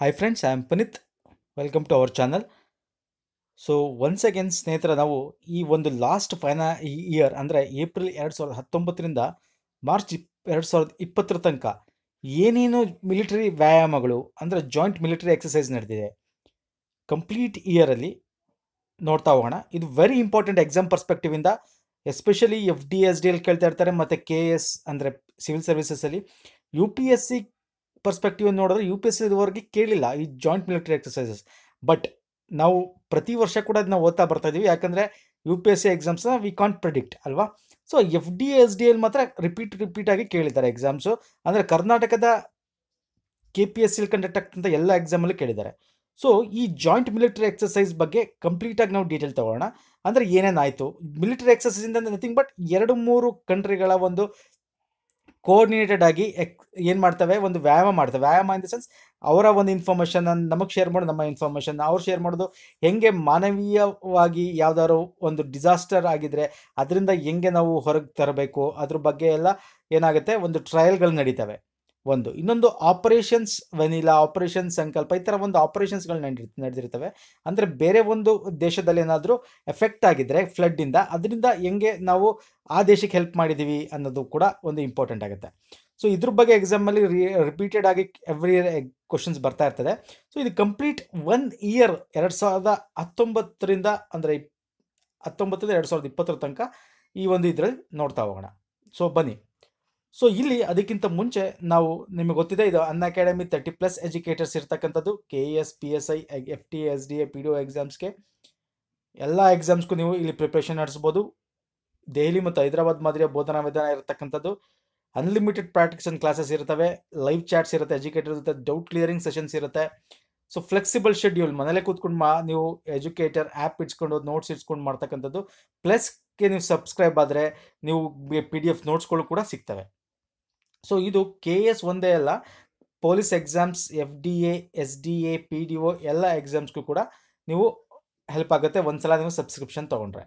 hi friends I am Puneet welcome to our channel so once again ಸ್ನೇಹಿತರ ನಾವು ಈ ಒಂದು ಲಾಸ್ಟ್ ಫೈನಾ ಇಯರ್ ಅಂದರೆ ಏಪ್ರಿಲ್ ಎರಡು ಸಾವಿರದ ಹತ್ತೊಂಬತ್ತರಿಂದ ಮಾರ್ಚ್ ಇಪ್ ಎರಡು ಸಾವಿರದ ಇಪ್ಪತ್ತರ ತನಕ ಏನೇನು ಮಿಲಿಟರಿ ವ್ಯಾಯಾಮಗಳು ಅಂದರೆ ಜಾಯಿಂಟ್ ಮಿಲಿಟರಿ ಎಕ್ಸಸೈಸ್ ನಡೆದಿದೆ ಕಂಪ್ಲೀಟ್ ಇಯರಲ್ಲಿ ನೋಡ್ತಾ ಹೋಗೋಣ ಇದು ವೆರಿ ಇಂಪಾರ್ಟೆಂಟ್ ಎಕ್ಸಾಮ್ ಪರ್ಸ್ಪೆಕ್ಟಿವಿಂದ especially F D S D L ಕೇಳ್ತಾ ಇರ್ತಾರೆ ಮತ್ತು ಕೆ ಎಸ್ ಅಂದರೆ ಸಿವಿಲ್ ಸರ್ವಿಸಸ್ಸಲ್ಲಿ U P S C perspective ನೋಡಿದ್ರೆ ಯು ಪಿ ಎಸ್ ಇದುವರೆಗೆ ಕೇಳಿಲ್ಲ ಈ ಜಾಯಿಂಟ್ ಮಿಲಿಟರಿ ಎಕ್ಸಸೈಸಸ್ ಬಟ್ ನಾವು ಪ್ರತಿ ವರ್ಷ ಕೂಡ ಅದನ್ನ ಓದ್ತಾ ಬರ್ತಾ ಇದ್ದೀವಿ ಯಾಕಂದರೆ ಯು ಪಿ ಎಸ್ ಸಿ ಎಕ್ಸಾಮ್ಸ್ನ ವಿ ಕಾಂಟ್ ಪ್ರಿಡಿಕ್ಟ್ ಅಲ್ವಾ so F D S D L ಮಾತ್ರ ರಿಪೀಟ್ ರಿಪೀಟ್ ಆಗಿ ಕೇಳಿದ್ದಾರೆ ಎಕ್ಸಾಮ್ಸ್ ಅಂದರೆ ಕರ್ನಾಟಕದ ಕೆ ಪಿ ಎಸ್ ಸಿಲ್ ಕಂಡಕ್ಟ್ ಆಗ್ತಂಥ ಎಲ್ಲ ಎಕ್ಸಾಮಲ್ಲೂ ಕೇಳಿದ್ದಾರೆ ಸೊ ಈ ಜಾಯಿಂಟ್ ಮಿಲಿಟರಿ ಎಕ್ಸಸೈಸ್ ಬಗ್ಗೆ ಕಂಪ್ಲೀಟಾಗಿ ನಾವು ಡೀಟೇಲ್ ತಗೊಳ್ಳೋಣ ಅಂದರೆ ಏನೇನಾಯಿತು ಮಿಲಿಟರಿ ಎಕ್ಸಸೈಸಿಂದ ನಥಿಂಗ್ ಬಟ್ ಎರಡು ಮೂರು ಕಂಟ್ರಿಗಳ ಒಂದು ಕೋಆರ್ಡಿನೇಟೆಡ್ ಆಗಿ ಏನು ಮಾಡ್ತವೆ ಒಂದು ವ್ಯಾಯಾಮ ಮಾಡ್ತವೆ ವ್ಯಾಯಾಮ ಇನ್ ದ ಸೆನ್ಸ್ ಅವರ ಒಂದು ಇನ್ಫಾರ್ಮೇಷನ್ ನಮಗೆ ಶೇರ್ ಮಾಡೋದು ನಮ್ಮ ಇನ್ಫಾರ್ಮೇಷನ್ ಅವ್ರು ಶೇರ್ ಮಾಡೋದು ಹೆಂಗೆ ಮಾನವೀಯವಾಗಿ ಯಾವ್ದಾದ್ರು ಒಂದು ಡಿಸಾಸ್ಟರ್ ಆಗಿದ್ರೆ ಅದರಿಂದ ಹೆಂಗೆ ನಾವು ಹೊರಗೆ ತರಬೇಕು ಅದ್ರ ಬಗ್ಗೆ ಎಲ್ಲ ಏನಾಗುತ್ತೆ ಒಂದು ಟ್ರಯಲ್ಗಳು ನಡೀತವೆ ಒಂದು ಇನ್ನೊಂದು ಆಪರೇಷನ್ಸ್ ವೆನಿಲಾ ಆಪರೇಷನ್ ಸಂಕಲ್ಪ ಈ ಥರ ಒಂದು ಆಪರೇಷನ್ಸ್ಗಳು ನಡೆ ನಡೆದಿರ್ತವೆ ಅಂದರೆ ಬೇರೆ ಒಂದು ದೇಶದಲ್ಲಿ ಏನಾದರೂ ಎಫೆಕ್ಟ್ ಆಗಿದ್ದರೆ ಫ್ಲಡ್ಡಿಂದ ಅದರಿಂದ ಹೆಂಗೆ ನಾವು ಆ ದೇಶಕ್ಕೆ ಹೆಲ್ಪ್ ಮಾಡಿದ್ದೀವಿ ಅನ್ನೋದು ಕೂಡ ಒಂದು ಇಂಪಾರ್ಟೆಂಟ್ ಆಗುತ್ತೆ ಸೊ ಇದ್ರ ಬಗ್ಗೆ ಎಕ್ಸಾಮಲ್ಲಿ ರಿ ರಿಪೀಟೆಡ್ ಆಗಿ ಎವ್ರಿ ಇಯರ್ ಕ್ವಶನ್ಸ್ ಬರ್ತಾ ಇರ್ತದೆ ಸೊ ಇದು ಕಂಪ್ಲೀಟ್ ಒನ್ ಇಯರ್ ಎರಡು ಸಾವಿರದ ಹತ್ತೊಂಬತ್ತರಿಂದ ಅಂದರೆ ಹತ್ತೊಂಬತ್ತರಿಂದ ಎರಡು ಸಾವಿರದ ಇಪ್ಪತ್ತರ ತನಕ ಈ ಒಂದು ಇದರಲ್ಲಿ ನೋಡ್ತಾ ಹೋಗೋಣ ಸೊ ಬನ್ನಿ ಸೊ ಇಲ್ಲಿ ಅದಕ್ಕಿಂತ ಮುಂಚೆ ನಾವು ನಿಮಗೆ ಗೊತ್ತಿದೆ ಇದು Unacademy thirty plus educators ಇರ್ತಕ್ಕಂಥದ್ದು K E S P S I F T S D A P D O ಎಕ್ಸಾಮ್ಸ್ಗೆ ಎಲ್ಲ ಎಕ್ಸಾಮ್ಸ್ಗೂ ನೀವು ಇಲ್ಲಿ ಪ್ರಿಪ್ರೇಷನ್ ನಡೆಸ್ಬೋದು ದೆಹಲಿ ಮತ್ತು ಹೈದರಾಬಾದ್ ಮಾದರಿಯ ಬೋಧನಾ ವಿಧಾನ ಇರತಕ್ಕಂಥದ್ದು ಅನ್ಲಿಮಿಟೆಡ್ ಪ್ರಾಕ್ಟಿಸ್ ಅಂಡ್ ಕ್ಲಾಸಸ್ ಇರ್ತವೆ ಲೈವ್ ಚಾಟ್ಸ್ ಇರುತ್ತೆ ಎಜುಕೇಟರ್ ಜೊತೆ ಡೌಟ್ ಕ್ಲಿಯರಿಂಗ್ ಸೆಷನ್ಸ್ ಇರುತ್ತೆ ಸೊ ಫ್ಲೆಕ್ಸಿಬಲ್ ಶೆಡ್ಯೂಲ್ ಮನೇಲೆ ಕೂತ್ಕೊಂಡು ಮಾ ನೀವು ಎಜುಕೇಟರ್ ಆ್ಯಪ್ ಇಟ್ಸ್ಕೊಂಡು ನೋಟ್ಸ್ ಇಟ್ಸ್ಕೊಂಡು ಮಾಡ್ತಕ್ಕಂಥದ್ದು ಪ್ಲಸ್ಗೆ ನೀವು ಸಬ್ಸ್ಕ್ರೈಬ್ ಆದರೆ ನೀವು ಪಿ ಡಿ ಎಫ್ ನೋಟ್ಸ್ಗಳು ಕೂಡ ಸಿಗ್ತವೆ ಸೊ ಇದು ಕೆ ಎಸ್ ಒಂದೇ ಅಲ್ಲ police exams F D A S D A P D O ಎಲ್ಲ ಎಕ್ಸಾಮ್ಸ್ಗೂ ಕೂಡ ನೀವು ಹೆಲ್ಪ್ ಆಗುತ್ತೆ ಒಂದ್ಸಲ ನೀವು ಸಬ್ಸ್ಕ್ರಿಪ್ಷನ್ ತೊಗೊಂಡ್ರೆ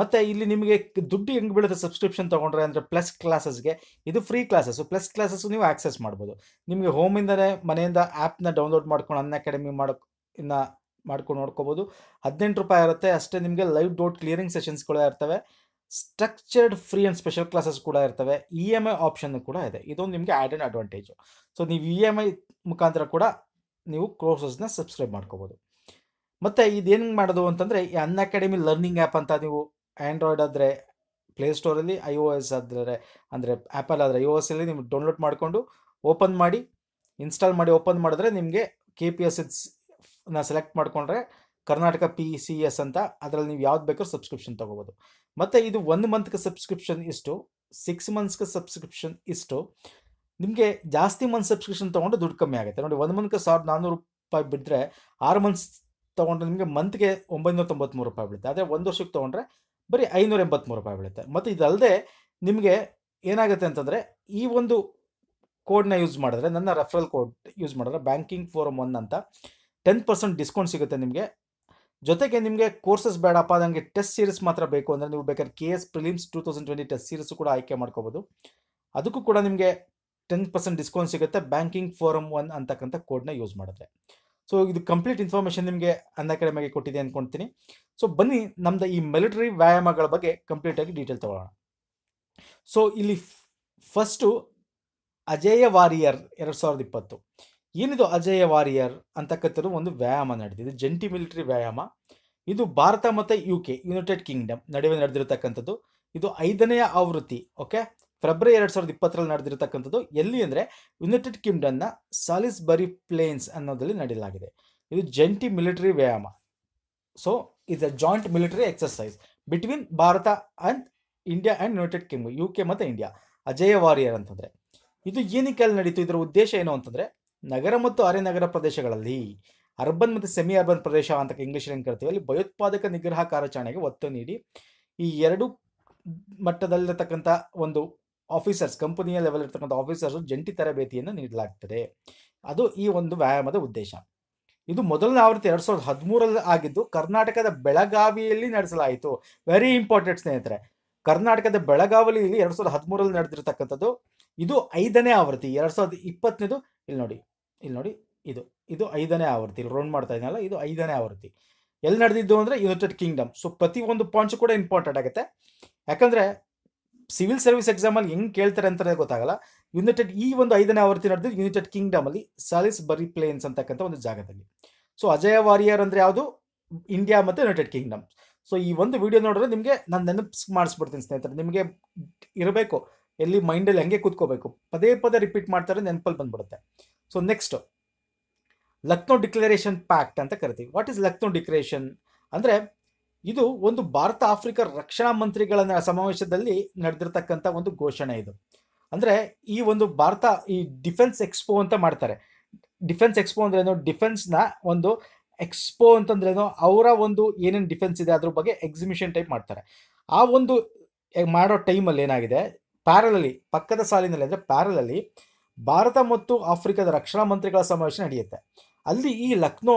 ಮತ್ತು ಇಲ್ಲಿ ನಿಮಗೆ ದುಡ್ಡು ಹೆಂಗೆ ಬೀಳುತ್ತೆ ಸಬ್ಸ್ಕ್ರಿಪ್ಷನ್ ತೊಗೊಂಡ್ರೆ ಅಂದರೆ ಪ್ಲಸ್ ಕ್ಲಾಸಸ್ಗೆ ಇದು ಫ್ರೀ ಕ್ಲಾಸಸ್ಸು ಪ್ಲಸ್ ಕ್ಲಾಸಸ್ಸು ನೀವು ಆ್ಯಕ್ಸಸ್ ಮಾಡ್ಬೋದು ನಿಮಗೆ ಹೋಮಿಂದನೇ ಮನೆಯಿಂದ ಆ್ಯಪ್ನ ಡೌನ್ಲೋಡ್ ಮಾಡ್ಕೊಂಡು ಅನ್ನ ಅಕಾಡೆಮಿ ಮಾಡೋಕ್ಕೆ ಇನ್ನು ಮಾಡ್ಕೊಂಡು ನೋಡ್ಕೋಬೋದು ಹದಿನೆಂಟು ರೂಪಾಯಿ ಇರುತ್ತೆ ಅಷ್ಟೇ ನಿಮಗೆ ಲೈವ್ ಡೋಟ್ ಕ್ಲಿಯರಿಂಗ್ ಸೆಷನ್ಸ್ಗಳೇ ಇರ್ತವೆ structured free and special classes ಕೂಡ ಇರ್ತವೆ ಇ ಎಮ್ ಐ ಆಪ್ಷನ್ ಕೂಡ ಇದೆ ಇದೊಂದು ನಿಮಗೆ ಆ್ಯಡ್ ಆ್ಯಂಡ್ ಅಡ್ವಾಂಟೇಜು ಸೊ ನೀವು ಇ ಎಮ್ ಐ ಮುಖಾಂತರ ಕೂಡ ನೀವು ಕೋರ್ಸಸ್ನ ಸಬ್ಸ್ಕ್ರೈಬ್ ಮಾಡ್ಕೋಬೋದು ಮತ್ತು ಇದೇನು ಮಾಡೋದು ಅಂತಂದರೆ ಈ ಅನ್ ಅಕಾಡೆಮಿ ಲರ್ನಿಂಗ್ ಆ್ಯಪ್ ಅಂತ ನೀವು ಆ್ಯಂಡ್ರಾಯ್ಡ್ ಆದರೆ ಪ್ಲೇಸ್ಟೋರಲ್ಲಿ ಐ ಓ ಎಸ್ ಆದರೆ ಅಂದರೆ ಆ್ಯಪಲ್ ಆದರೆ ಐ ಓ ಎಸ್ ಅಲ್ಲಿ ನಿಮ್ಗೆ ಡೌನ್ಲೋಡ್ ಮಾಡಿಕೊಂಡು ಓಪನ್ ಮಾಡಿ ಇನ್ಸ್ಟಾಲ್ ಮಾಡಿ ಓಪನ್ ಮಾಡಿದ್ರೆ ನಿಮಗೆ ಕೆ ಪಿ ಎಸ್ ನ ಸೆಲೆಕ್ಟ್ ಮಾಡಿಕೊಂಡ್ರೆ ಕರ್ನಾಟಕ ಪಿ ಸಿ ಎಸ್ ಅಂತ ಅದರಲ್ಲಿ ನೀವು ಯಾವ್ದು ಬೇಕಾದ್ರೂ ಸಬ್ಸ್ಕ್ರಿಪ್ಷನ್ ತೊಗೋಬೋದು ಮತ್ತು ಇದು ಒಂದು ಮಂತ್ಗೆ ಸಬ್ಸ್ಕ್ರಿಪ್ಷನ್ ಇಷ್ಟು ಸಿಕ್ಸ್ ಮಂತ್ಸ್ಗೆ ಸಬ್ಸ್ಕ್ರಿಪ್ಷನ್ ಇಷ್ಟು ನಿಮಗೆ ಜಾಸ್ತಿ ಮಂತ್ ಸಬ್ಸ್ಕ್ರಿಪ್ಷನ್ ತೊಗೊಂಡು ದುಡ್ಡು ಕಮ್ಮಿ ಆಗುತ್ತೆ ನೋಡಿ ಒಂದು ಮಂತ್ಗೆ ಸಾವಿರದ ನಾನ್ನೂರು ರೂಪಾಯಿ ಬಿಟ್ಟರೆ ಆರು ಮಂತ್ಸ್ ತೊಗೊಂಡ್ರೆ ನಿಮಗೆ ಮಂತ್ಗೆ ಒಂಬೈನೂರ ತೊಂಬತ್ತ್ಮೂರು ರೂಪಾಯಿ ಬೀಳುತ್ತೆ ಆದರೆ ಒಂದು ವರ್ಷಕ್ಕೆ ತೊಗೊಂಡ್ರೆ ಬರೀ ಐನೂರ ಎಂಬತ್ತ್ಮೂರು ರೂಪಾಯಿ ಬೀಳುತ್ತೆ ಮತ್ತು ಇದಲ್ಲದೆ ನಿಮಗೆ ಏನಾಗುತ್ತೆ ಅಂತಂದರೆ ಈ ಒಂದು ಕೋಡ್ನ ಯೂಸ್ ಮಾಡಿದ್ರೆ ನನ್ನ ರೆಫರಲ್ ಕೋಡ್ ಯೂಸ್ ಮಾಡಿದ್ರೆ ಬ್ಯಾಂಕಿಂಗ್ ಫೋರಮ್ ಒನ್ ಅಂತ ಟೆನ್ ಪರ್ಸೆಂಟ್ ಡಿಸ್ಕೌಂಟ್ ಸಿಗುತ್ತೆ ನಿಮಗೆ ಜೊತೆಗೆ ನಿಮಗೆ ಕೋರ್ಸಸ್ ಬೇಡಪ್ಪ ನನಗೆ ಟೆಸ್ಟ್ ಸೀರೀಸ್ ಮಾತ್ರ ಬೇಕು ಅಂದರೆ ನೀವು ಬೇಕಾದ್ರೆ K S prelims two thousand twenty test series ಕೂಡ ಆಯ್ಕೆ ಮಾಡ್ಕೋಬೋದು ಅದಕ್ಕೂ ಕೂಡ ನಿಮಗೆ ಟೆನ್ ಪರ್ಸೆಂಟ್ ಡಿಸ್ಕೌಂಟ್ ಸಿಗುತ್ತೆ ಬ್ಯಾಂಕಿಂಗ್ ಫೋರಮ್ ಒನ್ ಅಂತಕ್ಕಂಥ ಕೋಡ್ನ ಯೂಸ್ ಮಾಡಿದ್ರೆ ಸೊ ಇದು ಕಂಪ್ಲೀಟ್ ಇನ್ಫಾರ್ಮೇಷನ್ ನಿಮಗೆ ಅನ್ನ ಕಡಿಮೆಗೆ ಕೊಟ್ಟಿದೆ ಅಂದ್ಕೊಳ್ತೀನಿ ಸೊ ಬನ್ನಿ ನಮ್ದು ಈ ಮಿಲಿಟರಿ ವ್ಯಾಯಾಮಗಳ ಬಗ್ಗೆ ಕಂಪ್ಲೀಟಾಗಿ ಡೀಟೇಲ್ ತೊಗೊಳ್ಳೋಣ ಸೊ ಇಲ್ಲಿ ಫಸ್ಟು ಅಜೇಯ ವಾರಿಯರ್ ಎರಡು ಸಾವಿರದ ಇಪ್ಪತ್ತು ಏನಿದು ಅಜಯ ವಾರಿಯರ್ ಅಂತಕ್ಕಂಥದ್ದು ಒಂದು ವ್ಯಾಯಾಮ ನಡೆದಿದೆ ಜಂಟಿ ಮಿಲಿಟರಿ ವ್ಯಾಯಾಮ ಇದು ಭಾರತ ಮತ್ತು ಯು ಕೆ ಯುನೈಟೆಡ್ ಕಿಂಗ್ಡಮ್ ನಡುವೆ ನಡೆದಿರತಕ್ಕಂಥದ್ದು ಇದು ಐದನೆಯ ಆವೃತ್ತಿ ಓಕೆ ಫೆಬ್ರವರಿ ಎರಡು ಸಾವಿರದ ಇಪ್ಪತ್ತರಲ್ಲಿ ನಡೆದಿರತಕ್ಕಂಥದ್ದು ಎಲ್ಲಿ ಅಂದರೆ ಯುನೈಟೆಡ್ ಕಿಂಗ್ಡಮ್ನ ಸಾಲಿಸ್ಬರಿ ಪ್ಲೇನ್ಸ್ ಅನ್ನೋದಲ್ಲಿ ನಡೆಯಲಾಗಿದೆ ಇದು ಜಂಟಿ ಮಿಲಿಟರಿ ವ್ಯಾಯಾಮ so is a joint military exercise between Bharat and India and United Kingdom U K ಮತ್ತು ಇಂಡಿಯಾ ಅಜಯ ವಾರಿಯರ್ ಅಂತಂದರೆ ಇದು ಏನಕ್ಕೆ ಅಲ್ಲಿ ನಡೀತು ಇದರ ಉದ್ದೇಶ ಏನು ಅಂತಂದರೆ ನಗರ ಮತ್ತು ನಗರ ಪ್ರದೇಶಗಳಲ್ಲಿ ಅರ್ಬನ್ ಮತ್ತು ಸೆಮಿ ಅರ್ಬನ್ ಪ್ರದೇಶ ಅಂತ ಇಂಗ್ಲಿಷ್ ಏನು ಕರಿತೀವಿ ಅಲ್ಲಿ ಭಯೋತ್ಪಾದಕ ನಿಗ್ರಹ ಕಾರ್ಯಾಚರಣೆಗೆ ಒತ್ತು ನೀಡಿ ಈ ಎರಡು ಮಟ್ಟದಲ್ಲಿರತಕ್ಕಂಥ ಒಂದು ಆಫೀಸರ್ಸ್ ಕಂಪನಿಯ ಲೆವೆಲ್ ಇರ್ತಕ್ಕಂಥ ಆಫೀಸರ್ಸ್ ಜಂಟಿ ತರಬೇತಿಯನ್ನು ನೀಡಲಾಗ್ತದೆ ಅದು ಈ ಒಂದು ವ್ಯಾಯಾಮದ ಉದ್ದೇಶ ಇದು ಮೊದಲನೇ ಆವೃತ್ತಿ ಎರಡು ಸಾವಿರದ ಹದಿಮೂರಲ್ಲಿ ಆಗಿದ್ದು ಕರ್ನಾಟಕದ ಬೆಳಗಾವಿಯಲ್ಲಿ ನಡೆಸಲಾಯಿತು ವೆರಿ ಇಂಪಾರ್ಟೆಂಟ್ ಸ್ನೇಹಿತರೆ ಕರ್ನಾಟಕದ ಬೆಳಗಾವಿಯಲ್ಲಿ ಎರಡು ಸಾವಿರದ ಹದಿಮೂರಲ್ಲಿ ನಡೆದಿರತಕ್ಕಂಥದ್ದು ಇದು ಐದನೇ ಆವೃತ್ತಿ ಎರಡು ಸಾವಿರದ ಇಪ್ಪತ್ತನೇದು ಇಲ್ಲಿ ನೋಡಿ ಇಲ್ಲಿ ನೋಡಿ ಇದು ಇದು ಐದನೇ ಆವೃತ್ತಿ ಇಲ್ಲಿ ರೌಂಡ್ ಮಾಡ್ತಾ ಇದ್ದೀನಲ್ಲ ಇದು ಐದನೇ ಆವೃತ್ತಿ ಎಲ್ಲಿ ನಡೆದಿದ್ದು ಅಂದರೆ ಯುನೈಟೆಡ್ ಕಿಂಗ್ಡಮ್ ಸೊ ಒಂದು ಪಾಯಿಂಟ್ಸ್ ಕೂಡ ಇಂಪಾರ್ಟೆಂಟ್ ಆಗುತ್ತೆ ಯಾಕಂದರೆ ಸಿವಿಲ್ ಸರ್ವಿಸ್ ಎಕ್ಸಾಮಲ್ಲಿ ಹೆಂಗೆ ಕೇಳ್ತಾರೆ ಅಂತಲೇ ಗೊತ್ತಾಗಲ್ಲ ಯುನೈಟೆಡ್ ಈ ಒಂದು ಐದನೇ ಆವೃತ್ತಿ ನಡೆದಿದ್ದು ಯುನೈಟೆಡ್ ಕಿಂಗ್ಡಮಲ್ಲಿ ಸಾಲಿಸ್ ಬರಿ ಪ್ಲೇನ್ಸ್ ಅಂತಕ್ಕಂಥ ಒಂದು ಜಾಗದಲ್ಲಿ ಸೊ ಅಜಯ ವಾರಿಯರ್ ಅಂದರೆ ಯಾವುದು ಇಂಡಿಯಾ ಮತ್ತು ಯುನೈಟೆಡ್ ಕಿಂಗ್ಡಮ್ ಸೊ ಈ ಒಂದು ವಿಡಿಯೋ ನೋಡಿದ್ರೆ ನಿಮಗೆ ನಾನು ನೆನಪಿಸ್ ಮಾಡಿಸ್ಬಿಡ್ತೀನಿ ಸ್ನೇಹಿತರೆ ನಿಮಗೆ ಇರಬೇಕು ಎಲ್ಲಿ ಮೈಂಡಲ್ಲಿ ಹಂಗೆ ಕೂತ್ಕೋಬೇಕು ಪದೇ ಪದೇ ರಿಪೀಟ್ ಮಾಡ್ತಾರೆ ನೆನಪಲ್ಲಿ ಬಂದ್ಬಿಡುತ್ತೆ so next Lucknow declaration pact ಅಂತ ಕರಿತೀವಿ ವಾಟ್ ಇಸ್ ಲಕ್ನೋ ಡಿಕ್ಲರೇಷನ್ ಅಂದರೆ ಇದು ಒಂದು ಭಾರತ ಆಫ್ರಿಕಾ ರಕ್ಷಣಾ ಮಂತ್ರಿಗಳ ಸಮಾವೇಶದಲ್ಲಿ ನಡೆದಿರತಕ್ಕಂಥ ಒಂದು ಘೋಷಣೆ ಇದು ಅಂದರೆ ಈ ಒಂದು ಭಾರತ ಈ ಡಿಫೆನ್ಸ್ ಎಕ್ಸ್ಪೋ ಅಂತ ಮಾಡ್ತಾರೆ ಡಿಫೆನ್ಸ್ ಎಕ್ಸ್ಪೋ ಡಿಫೆನ್ಸ್ ಡಿಫೆನ್ಸ್ನ ಒಂದು ಎಕ್ಸ್ಪೋ ಅಂತಂದ್ರೇನು ಅವರ ಒಂದು ಏನೇನು ಡಿಫೆನ್ಸ್ ಇದೆ ಅದ್ರ ಬಗ್ಗೆ ಎಕ್ಸಿಬಿಷನ್ ಟೈಪ್ ಮಾಡ್ತಾರೆ ಆ ಒಂದು ಮಾಡೋ ಟೈಮಲ್ಲಿ ಏನಾಗಿದೆ ಪ್ಯಾರಲಲ್ಲಿ ಪಕ್ಕದ ಸಾಲಿನಲ್ಲಿ ಅಂದರೆ ಪ್ಯಾರಲಲ್ಲಿ ಭಾರತ ಮತ್ತು ಆಫ್ರಿಕಾದ ರಕ್ಷಣಾ ಮಂತ್ರಿಗಳ ಸಮಾವೇಶ ನಡೆಯುತ್ತೆ ಅಲ್ಲಿ ಈ ಲಕ್ನೋ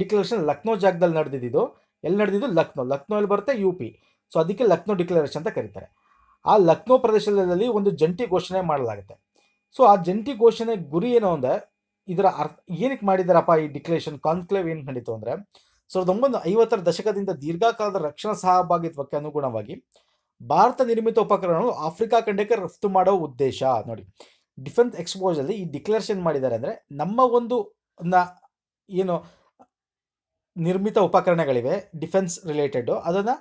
ಡಿಕ್ಲರೇಷನ್ ಲಕ್ನೋ ಜಾಗದಲ್ಲಿ ನಡೆದಿದ್ದು ಎಲ್ಲಿ ನಡೆದಿದ್ದು ಲಕ್ನೋ ಲಕ್ನೋ ಎಲ್ಲಿ ಬರುತ್ತೆ ಯು ಪಿ ಸೊ ಅದಕ್ಕೆ ಲಕ್ನೋ ಡಿಕ್ಲರೇಷನ್ ಅಂತ ಕರೀತಾರೆ ಆ ಲಕ್ನೋ ಪ್ರದೇಶದಲ್ಲಿ ಒಂದು ಜಂಟಿ ಘೋಷಣೆ ಮಾಡಲಾಗುತ್ತೆ ಸೊ ಆ ಜಂಟಿ ಘೋಷಣೆ ಗುರಿ ಏನು ಅಂದರೆ ಇದರ ಅರ್ಥ ಏನಕ್ಕೆ ಮಾಡಿದಾರಪ್ಪ ಈ ಡಿಕ್ಲರೇಷನ್ ಕಾನ್ಕ್ಲೇವ್ ಏನು ನಡೀತು ಅಂದರೆ ಸಾವಿರದ ಒಂಬೈನೂರ ಐವತ್ತರ ದಶಕದಿಂದ ದೀರ್ಘಕಾಲದ ರಕ್ಷಣಾ ಸಹಭಾಗಿತ್ವಕ್ಕೆ ಅನುಗುಣವಾಗಿ ಭಾರತ ನಿರ್ಮಿತ ಉಪಕರಣಗಳು ಆಫ್ರಿಕಾ ಖಂಡಕ್ಕೆ ರಫ್ತು ಮಾಡೋ ಉದ್ದೇಶ ನೋಡಿ ಡಿಫೆನ್ಸ್ ಎಕ್ಸ್ಪೋಜಲ್ಲಿ ಈ ಡಿಕ್ಲರೇಷನ್ ಮಾಡಿದ್ದಾರೆ ಅಂದರೆ ನಮ್ಮ ಒಂದು ಏನು ನಿರ್ಮಿತ ಉಪಕರಣಗಳಿವೆ ಡಿಫೆನ್ಸ್ ರಿಲೇಟೆಡ್ ಅದನ್ನು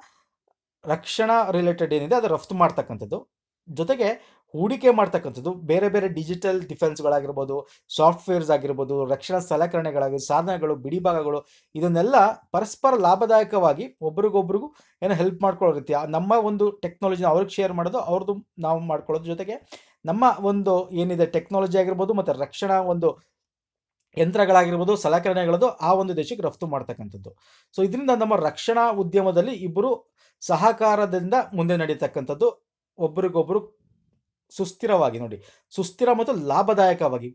ರಕ್ಷಣಾ ರಿಲೇಟೆಡ್ ಏನಿದೆ ಅದು ರಫ್ತು ಮಾಡ್ತಕ್ಕಂಥದ್ದು ಜೊತೆಗೆ ಹೂಡಿಕೆ ಮಾಡ್ತಕ್ಕಂಥದ್ದು ಬೇರೆ ಬೇರೆ ಡಿಜಿಟಲ್ ಡಿಫೆನ್ಸ್ಗಳಾಗಿರ್ಬೋದು ಸಾಫ್ಟ್ವೇರ್ಸ್ ಆಗಿರ್ಬೋದು ರಕ್ಷಣಾ ಸಲಕರಣೆಗಳಾಗಿ ಸಾಧನಗಳು ಬಿಡಿಭಾಗಗಳು ಇದನ್ನೆಲ್ಲ ಪರಸ್ಪರ ಲಾಭದಾಯಕವಾಗಿ ಒಬ್ರಿಗೊಬ್ರಿಗೂ ಏನೋ ಹೆಲ್ಪ್ ಮಾಡ್ಕೊಳ್ಳೋ ರೀತಿ ನಮ್ಮ ಒಂದು ಟೆಕ್ನಾಲಜಿನ ಅವ್ರಿಗೆ ಶೇರ್ ಮಾಡೋದು ಅವ್ರದ್ದು ನಾವು ಮಾಡ್ಕೊಳ್ಳೋದು ಜೊತೆಗೆ ನಮ್ಮ ಒಂದು ಏನಿದೆ ಟೆಕ್ನಾಲಜಿ ಆಗಿರ್ಬೋದು ಮತ್ತು ರಕ್ಷಣಾ ಒಂದು ಯಂತ್ರಗಳಾಗಿರ್ಬೋದು ಸಲಕರಣೆಗಳದು ಆ ಒಂದು ದೇಶಕ್ಕೆ ರಫ್ತು ಮಾಡ್ತಕ್ಕಂಥದ್ದು ಸೊ ಇದರಿಂದ ನಮ್ಮ ರಕ್ಷಣಾ ಉದ್ಯಮದಲ್ಲಿ ಇಬ್ಬರು ಸಹಕಾರದಿಂದ ಮುಂದೆ ನಡೀತಕ್ಕಂಥದ್ದು ಒಬ್ಬರಿಗೊಬ್ಬರು ಸುಸ್ಥಿರವಾಗಿ ನೋಡಿ ಸುಸ್ಥಿರ ಮತ್ತು ಲಾಭದಾಯಕವಾಗಿ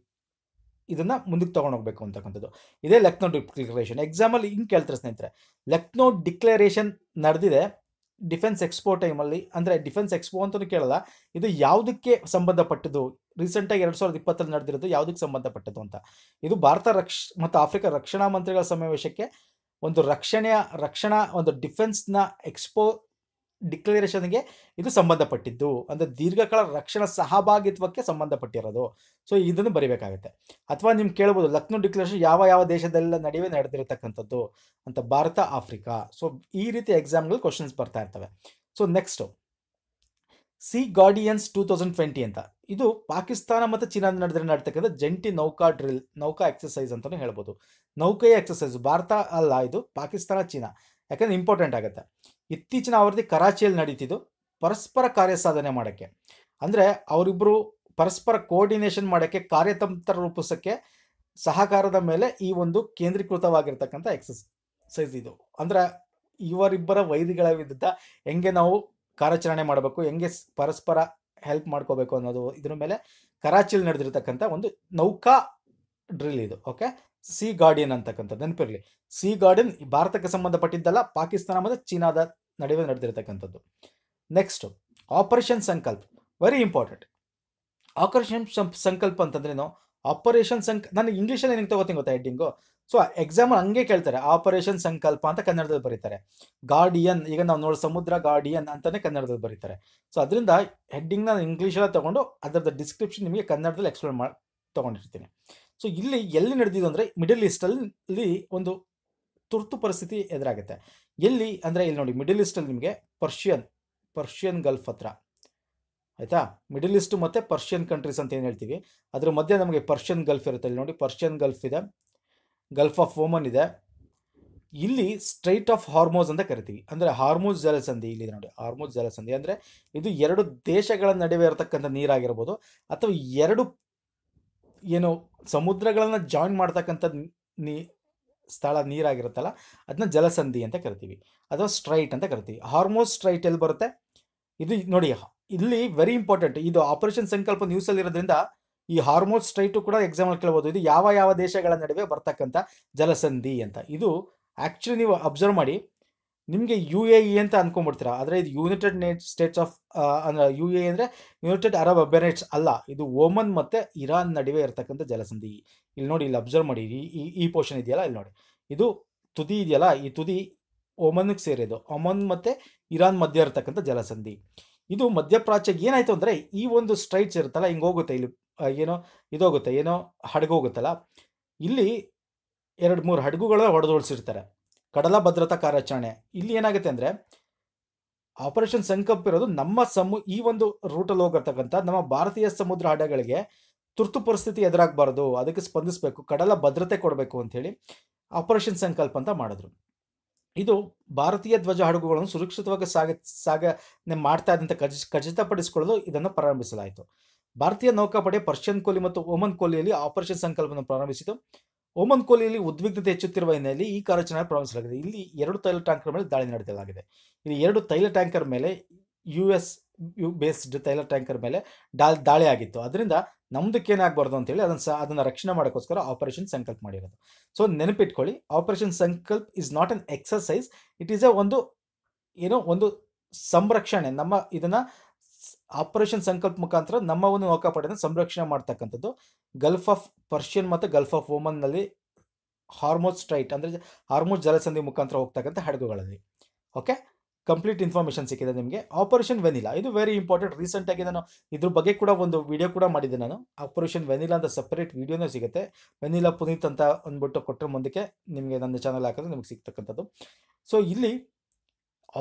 ಇದನ್ನು ಮುಂದಕ್ಕೆ ಹೋಗಬೇಕು ಅಂತಕ್ಕಂಥದ್ದು ಇದೇ ಲಕ್ನೋ ಡಿಕ್ಲರೇಷನ್ ಎಕ್ಸಾಂಪಲ್ ಹಿಂಗೆ ಕೇಳ್ತಾರೆ ಸ್ನೇಹಿತರೆ ಲಕ್ನೋ ಡಿಕ್ಲರೇಷನ್ ನಡೆದಿದೆ ಡಿಫೆನ್ಸ್ ಎಕ್ಸ್ಪೋ ಟೈಮಲ್ಲಿ ಅಂದರೆ ಡಿಫೆನ್ಸ್ ಎಕ್ಸ್ಪೋ ಅಂತಲೂ ಕೇಳಲ್ಲ ಇದು ಯಾವುದಕ್ಕೆ ಸಂಬಂಧಪಟ್ಟದ್ದು ರೀಸೆಂಟಾಗಿ ಎರಡು ಸಾವಿರದ ಇಪ್ಪತ್ತರಲ್ಲಿ ನಡೆದಿರೋದು ಯಾವುದಕ್ಕೆ ಸಂಬಂಧಪಟ್ಟದ್ದು ಅಂತ ಇದು ಭಾರತ ರಕ್ಷ ಮತ್ತು ಆಫ್ರಿಕಾ ರಕ್ಷಣಾ ಮಂತ್ರಿಗಳ ಸಮಾವೇಶಕ್ಕೆ ಒಂದು ರಕ್ಷಣೆಯ ರಕ್ಷಣಾ ಒಂದು ಡಿಫೆನ್ಸ್ನ ಎಕ್ಸ್ಪೋ ಡಿಕ್ಲರೇಷನ್ಗೆ ಇದು ಸಂಬಂಧಪಟ್ಟಿದ್ದು ಅಂದರೆ ದೀರ್ಘಕಾಲ ರಕ್ಷಣಾ ಸಹಭಾಗಿತ್ವಕ್ಕೆ ಸಂಬಂಧಪಟ್ಟಿರೋದು ಸೊ ಇದನ್ನು ಬರಿಬೇಕಾಗುತ್ತೆ ಅಥವಾ ನಿಮ್ಗೆ ಕೇಳ್ಬೋದು ಲಕ್ನೋ ಡಿಕ್ಲರೇಷನ್ ಯಾವ ಯಾವ ದೇಶದಲ್ಲ ನಡುವೆ ನಡೆದಿರತಕ್ಕಂಥದ್ದು ಅಂತ ಭಾರತ ಆಫ್ರಿಕಾ ಸೊ ಈ ರೀತಿ ಎಕ್ಸಾಮ್ಗಳು ಕ್ವಶನ್ಸ್ ಬರ್ತಾ ಇರ್ತವೆ so next sea guardians two thousand twenty ಅಂತ ಇದು ಪಾಕಿಸ್ತಾನ ಮತ್ತು ಚೀನಾ ನಡೆದ್ರೆ ನಡ್ತಕ್ಕಂಥ ಜಂಟಿ ನೌಕಾ ಡ್ರಿಲ್ ನೌಕಾ ಎಕ್ಸಸೈಸ್ ಅಂತಲೂ ಹೇಳ್ಬೋದು ನೌಕೆಯ ಎಕ್ಸಸೈಸ್ ಭಾರತ ಅಲ್ಲ ಇದು ಪಾಕಿಸ್ತಾನ ಚೀನಾ ಯಾಕಂದ್ರೆ ಇಂಪಾರ್ಟೆಂಟ್ ಆಗುತ್ತೆ ಇತ್ತೀಚಿನ ಅವರದಿ ಕರಾಚಿಯಲ್ಲಿ ನಡೀತಿದ್ದು ಪರಸ್ಪರ ಕಾರ್ಯ ಸಾಧನೆ ಮಾಡೋಕ್ಕೆ ಅಂದರೆ ಅವರಿಬ್ಬರು ಪರಸ್ಪರ ಕೋಆರ್ಡಿನೇಷನ್ ಮಾಡೋಕ್ಕೆ ಕಾರ್ಯತಂತ್ರ ರೂಪಿಸೋಕ್ಕೆ ಸಹಕಾರದ ಮೇಲೆ ಈ ಒಂದು ಕೇಂದ್ರೀಕೃತವಾಗಿರ್ತಕ್ಕಂಥ ಎಕ್ಸಸೈಸ್ ಇದು ಅಂದರೆ ಇವರಿಬ್ಬರ ವೈದಿಗಳ ವಿರುದ್ಧ ಹೆಂಗೆ ನಾವು ಕಾರ್ಯಾಚರಣೆ ಮಾಡಬೇಕು ಹೆಂಗೆ ಪರಸ್ಪರ ಹೆಲ್ಪ್ ಮಾಡ್ಕೋಬೇಕು ಅನ್ನೋದು ಇದ್ರ ಮೇಲೆ ಕರಾಚಿಯಲ್ಲಿ ನಡೆದಿರ್ತಕ್ಕಂಥ ಒಂದು ನೌಕಾ ಡ್ರಿಲ್ ಇದು ಓಕೆ ಸಿ ಗಾರ್ಡಿಯನ್ ಅಂತಕ್ಕಂಥ ನೆನಪಿರಲಿ ಸಿ ಗಾರ್ಡಿಯನ್ ಭಾರತಕ್ಕೆ ಸಂಬಂಧಪಟ್ಟಿದ್ದಲ್ಲ ಪಾಕಿಸ್ತಾನ ಮತ್ತು ಚೀನಾದ ನಡುವೆ ನಡೆದಿರ್ತಕ್ಕಂಥದ್ದು next operation Sankalp very important operation Sankalp ಅಂತಂದ್ರೇನು ಆಪರೇಷನ್ ಸಂಕ್ ನಾನು ಇಂಗ್ಲೀಷಲ್ಲಿ ಏನಕ್ಕೆ ತಗೋತೀನಿ ಗೊತ್ತಾ ಹೆಡ್ಡಿಂಗು ಸೊ ಎಕ್ಸಾಮ್ ಹಂಗೆ ಕೇಳ್ತಾರೆ ಆಪರೇಷನ್ ಸಂಕಲ್ಪ ಅಂತ ಕನ್ನಡದಲ್ಲಿ ಬರೀತಾರೆ ಗಾರ್ಡಿಯನ್ ಈಗ ನಾವು ನೋಡಿ ಸಮುದ್ರ ಗಾರ್ಡಿಯನ್ ಅಂತಲೇ ಕನ್ನಡದಲ್ಲಿ ಬರೀತಾರೆ ಸೊ ಅದರಿಂದ ಹೆಡ್ಡಿಂಗ್ ನಾನು ಎಲ್ಲ ತಗೊಂಡು ಅದರದ ಡಿಸ್ಕ್ರಿಪ್ಷನ್ ನಿಮಗೆ ಕನ್ನಡದಲ್ಲಿ ಎಕ್ಸ್ಪ್ಲೇನ್ ಮಾಡಿ ತಗೊಂಡಿರ್ತೀನಿ ಸೊ ಇಲ್ಲಿ ಎಲ್ಲಿ ನಡೆದಿದ್ದು ಅಂದರೆ ಮಿಡಲ್ ಅಲ್ಲಿ ಒಂದು ತುರ್ತು ಪರಿಸ್ಥಿತಿ ಎದುರಾಗುತ್ತೆ ಎಲ್ಲಿ ಅಂದರೆ ಇಲ್ಲಿ ನೋಡಿ ಮಿಡಲ್ ಈಸ್ಟಲ್ಲಿ ನಿಮಗೆ ಪರ್ಷಿಯನ್ ಪರ್ಷಿಯನ್ ಗಲ್ಫ್ ಹತ್ರ ಆಯಿತಾ ಮಿಡಲ್ ಈಸ್ಟ್ ಮತ್ತು ಪರ್ಷಿಯನ್ ಕಂಟ್ರೀಸ್ ಅಂತ ಏನು ಹೇಳ್ತೀವಿ ಅದ್ರ ಮಧ್ಯೆ ನಮಗೆ ಪರ್ಷಿಯನ್ ಗಲ್ಫ್ ಇರುತ್ತೆ ಇಲ್ಲಿ ನೋಡಿ ಪರ್ಷಿಯನ್ ಗಲ್ಫ್ ಇದೆ ಗಲ್ಫ್ ಆಫ್ ಓಮನ್ ಇದೆ ಇಲ್ಲಿ ಸ್ಟ್ರೈಟ್ ಆಫ್ ಹಾರ್ಮೋಸ್ ಅಂತ ಕರಿತೀವಿ ಅಂದರೆ ಹಾರ್ಮೋಸ್ ಜಲಸಂಧಿ ಇಲ್ಲಿ ನೋಡಿ ಹಾರ್ಮೋಸ್ ಜಲಸಂಧಿ ಅಂದರೆ ಇದು ಎರಡು ದೇಶಗಳ ನಡುವೆ ಇರತಕ್ಕಂಥ ನೀರಾಗಿರ್ಬೋದು ಅಥವಾ ಎರಡು ಏನು ಸಮುದ್ರಗಳನ್ನು ಜಾಯಿನ್ ಮಾಡ್ತಕ್ಕಂಥ ನೀ ಸ್ಥಳ ನೀರಾಗಿರುತ್ತಲ್ಲ ಅದನ್ನ ಜಲಸಂಧಿ ಅಂತ ಕರಿತೀವಿ ಅಥವಾ ಸ್ಟ್ರೈಟ್ ಅಂತ ಕರಿತೀವಿ ಹಾರ್ಮೋಸ್ ಸ್ಟ್ರೈಟ್ ಎಲ್ಲಿ ಬರುತ್ತೆ ಇದು ನೋಡಿ ಇಲ್ಲಿ ವೆರಿ ಇಂಪಾರ್ಟೆಂಟ್ ಇದು ಆಪರೇಷನ್ ಸಂಕಲ್ಪ ನ್ಯೂಸಲ್ಲಿ ಇರೋದ್ರಿಂದ ಈ ಹಾರ್ಮೋನ್ ಸ್ಟ್ರೈಟು ಕೂಡ ಎಕ್ಸಾಂಪಲ್ ಕೇಳ್ಬೋದು ಇದು ಯಾವ ಯಾವ ದೇಶಗಳ ನಡುವೆ ಬರ್ತಕ್ಕಂಥ ಜಲಸಂಧಿ ಅಂತ ಇದು ಆ್ಯಕ್ಚುಲಿ ನೀವು ಅಬ್ಸರ್ವ್ ಮಾಡಿ ನಿಮಗೆ ಯು ಎ ಇ e ಅಂತ ಅನ್ಕೊಂಡ್ಬಿಡ್ತೀರಾ ಆದರೆ ಇದು ಯುನೈಟೆಡ್ ನೇಟ್ ಸ್ಟೇಟ್ಸ್ ಆಫ್ ಅಂದರೆ ಯು ಎ ಅಂದರೆ ಯುನೈಟೆಡ್ ಅರಬ್ ಎಮಿರೇಟ್ಸ್ ಅಲ್ಲ ಇದು ಓಮನ್ ಮತ್ತು ಇರಾನ್ ನಡುವೆ ಇರತಕ್ಕಂಥ ಜಲಸಂಧಿ ಇಲ್ಲಿ ನೋಡಿ ಇಲ್ಲಿ ಅಬ್ಸರ್ವ್ ಮಾಡಿ ಈ ಈ ಪೋರ್ಷನ್ ಇದೆಯಲ್ಲ ಇಲ್ಲಿ ನೋಡಿ ಇದು ತುದಿ ಇದೆಯಲ್ಲ ಈ ತುದಿ ಓಮನ್ಗೆ ಸೇರಿದ್ದು ಒಮನ್ ಮತ್ತು ಇರಾನ್ ಮಧ್ಯ ಇರತಕ್ಕಂಥ ಜಲಸಂಧಿ ಇದು ಮಧ್ಯಪ್ರಾಚ್ಯಕ್ಕೆ ಏನಾಯಿತು ಅಂದರೆ ಈ ಒಂದು ಸ್ಟ್ರೈಟ್ಸ್ ಇರುತ್ತಲ್ಲ ಹಿಂಗೆ ಹೋಗುತ್ತೆ ಇಲ್ಲಿ ಏನೋ ಇದೋಗುತ್ತೆ ಏನೋ ಹೋಗುತ್ತಲ್ಲ ಇಲ್ಲಿ ಎರಡು ಮೂರು ಹಡಗುಗಳ ಹೊಡೆದೋಡ್ಸಿರ್ತಾರೆ ಕಡಲ ಭದ್ರತಾ ಕಾರ್ಯಾಚರಣೆ ಇಲ್ಲಿ ಏನಾಗುತ್ತೆ ಅಂದರೆ ಆಪರೇಷನ್ ಸಂಕಲ್ಪ ಇರೋದು ನಮ್ಮ ಸಮು ಈ ಒಂದು ರೂಟಲ್ಲಿ ಹೋಗಿರ್ತಕ್ಕಂಥ ನಮ್ಮ ಭಾರತೀಯ ಸಮುದ್ರ ಹಡಗಳಿಗೆ ತುರ್ತು ಪರಿಸ್ಥಿತಿ ಎದುರಾಗಬಾರ್ದು ಅದಕ್ಕೆ ಸ್ಪಂದಿಸಬೇಕು ಕಡಲ ಭದ್ರತೆ ಕೊಡಬೇಕು ಅಂಥೇಳಿ ಆಪರೇಷನ್ ಸಂಕಲ್ಪ ಅಂತ ಮಾಡಿದ್ರು ಇದು ಭಾರತೀಯ ಧ್ವಜ ಹಡಗುಗಳನ್ನು ಸುರಕ್ಷಿತವಾಗಿ ಸಾಗ ಸಾಗ ಮಾಡ್ತಾ ಇದ್ದಂಥ ಖಚಿ ಖಚಿತಪಡಿಸಿಕೊಳ್ಳಲು ಇದನ್ನು ಪ್ರಾರಂಭಿಸಲಾಯಿತು ಭಾರತೀಯ ನೌಕಾಪಡೆ ಪರ್ಷಿಯನ್ ಕೋಲಿ ಮತ್ತು ಓಮನ್ ಕೋಲಿಯಲ್ಲಿ ಆಪರೇಷನ್ ಸಂಕಲ್ಪವನ್ನು ಪ್ರಾರಂಭಿಸಿತು ಓಮನ್ ಕೊಲ್ಲಿಯಲ್ಲಿ ಉದ್ವಿಗ್ನತೆ ಹೆಚ್ಚುತ್ತಿರುವ ಹಿನ್ನೆಲೆಯಲ್ಲಿ ಈ ಕಾರ್ಯಾಚರಣೆ ಪ್ರಾರಂಭಿಸಲಾಗಿದೆ ಇಲ್ಲಿ ಎರಡು ತೈಲ ಟ್ಯಾಂಕರ್ ಮೇಲೆ ದಾಳಿ ನಡೆಸಲಾಗಿದೆ ಇಲ್ಲಿ ಎರಡು ತೈಲ ಟ್ಯಾಂಕರ್ ಮೇಲೆ ಯು ಎಸ್ ಯು ಬೇಸ್ಡ್ ತೈಲ ಟ್ಯಾಂಕರ್ ಮೇಲೆ ದಾಳಿ ಆಗಿತ್ತು ಅದರಿಂದ ನಮ್ದಕ್ಕೇನಾಗಬಾರ್ದು ಅಂತೇಳಿ ಅದನ್ನು ಸಹ ಅದನ್ನು ರಕ್ಷಣೆ ಮಾಡೋಕ್ಕೋಸ್ಕರ ಆಪರೇಷನ್ ಸಂಕಲ್ಪ ಮಾಡಿರೋದು ಸೊ ನೆನಪಿಟ್ಕೊಳ್ಳಿ operation Sankalp is not an exercise it is a ಒಂದು ಏನೋ ಒಂದು ಸಂರಕ್ಷಣೆ ನಮ್ಮ ಇದನ್ನು ಆಪರೇಷನ್ ಸಂಕಲ್ಪ ಮುಖಾಂತರ ನಮ್ಮ ಒಂದು ನೌಕಾಪಡೆಯನ್ನು ಸಂರಕ್ಷಣೆ ಮಾಡ್ತಕ್ಕಂಥದ್ದು ಗಲ್ಫ್ ಆಫ್ ಪರ್ಷಿಯನ್ ಮತ್ತು ಗಲ್ಫ್ ಆಫ್ ಓಮನ್ನಲ್ಲಿ ಹಾರ್ಮೋಸ್ ಸ್ಟ್ರೈಟ್ ಅಂದರೆ ಹಾರ್ಮೋಸ್ ಜಲಸಂಧಿ ಮುಖಾಂತರ ಹೋಗ್ತಕ್ಕಂಥ ಹಡಗುಗಳಲ್ಲಿ ಓಕೆ ಕಂಪ್ಲೀಟ್ ಇನ್ಫಾರ್ಮೇಷನ್ ಸಿಕ್ಕಿದೆ ನಿಮಗೆ ಆಪರೇಷನ್ ವೆನಿಲಾ ಇದು ವೆರಿ ಇಂಪಾರ್ಟೆಂಟ್ ರೀಸೆಂಟಾಗಿ ನಾನು ಇದ್ರ ಬಗ್ಗೆ ಕೂಡ ಒಂದು ವಿಡಿಯೋ ಕೂಡ ಮಾಡಿದ್ದೆ ನಾನು ಆಪರೇಷನ್ ವೆನಿಲಾ ಅಂತ ಸಪರೇಟ್ ವಿಡಿಯೋನೂ ಸಿಗುತ್ತೆ ವೆನಿಲಾ ಪುನೀತ್ ಅಂತ ಅಂದ್ಬಿಟ್ಟು ಕೊಟ್ಟರೆ ಮುಂದಕ್ಕೆ ನಿಮಗೆ ನನ್ನ ಚಾನಲ್ ಹಾಕಿದ್ರೆ ನಿಮಗೆ ಸಿಗ್ತಕ್ಕಂಥದ್ದು ಸೊ ಇಲ್ಲಿ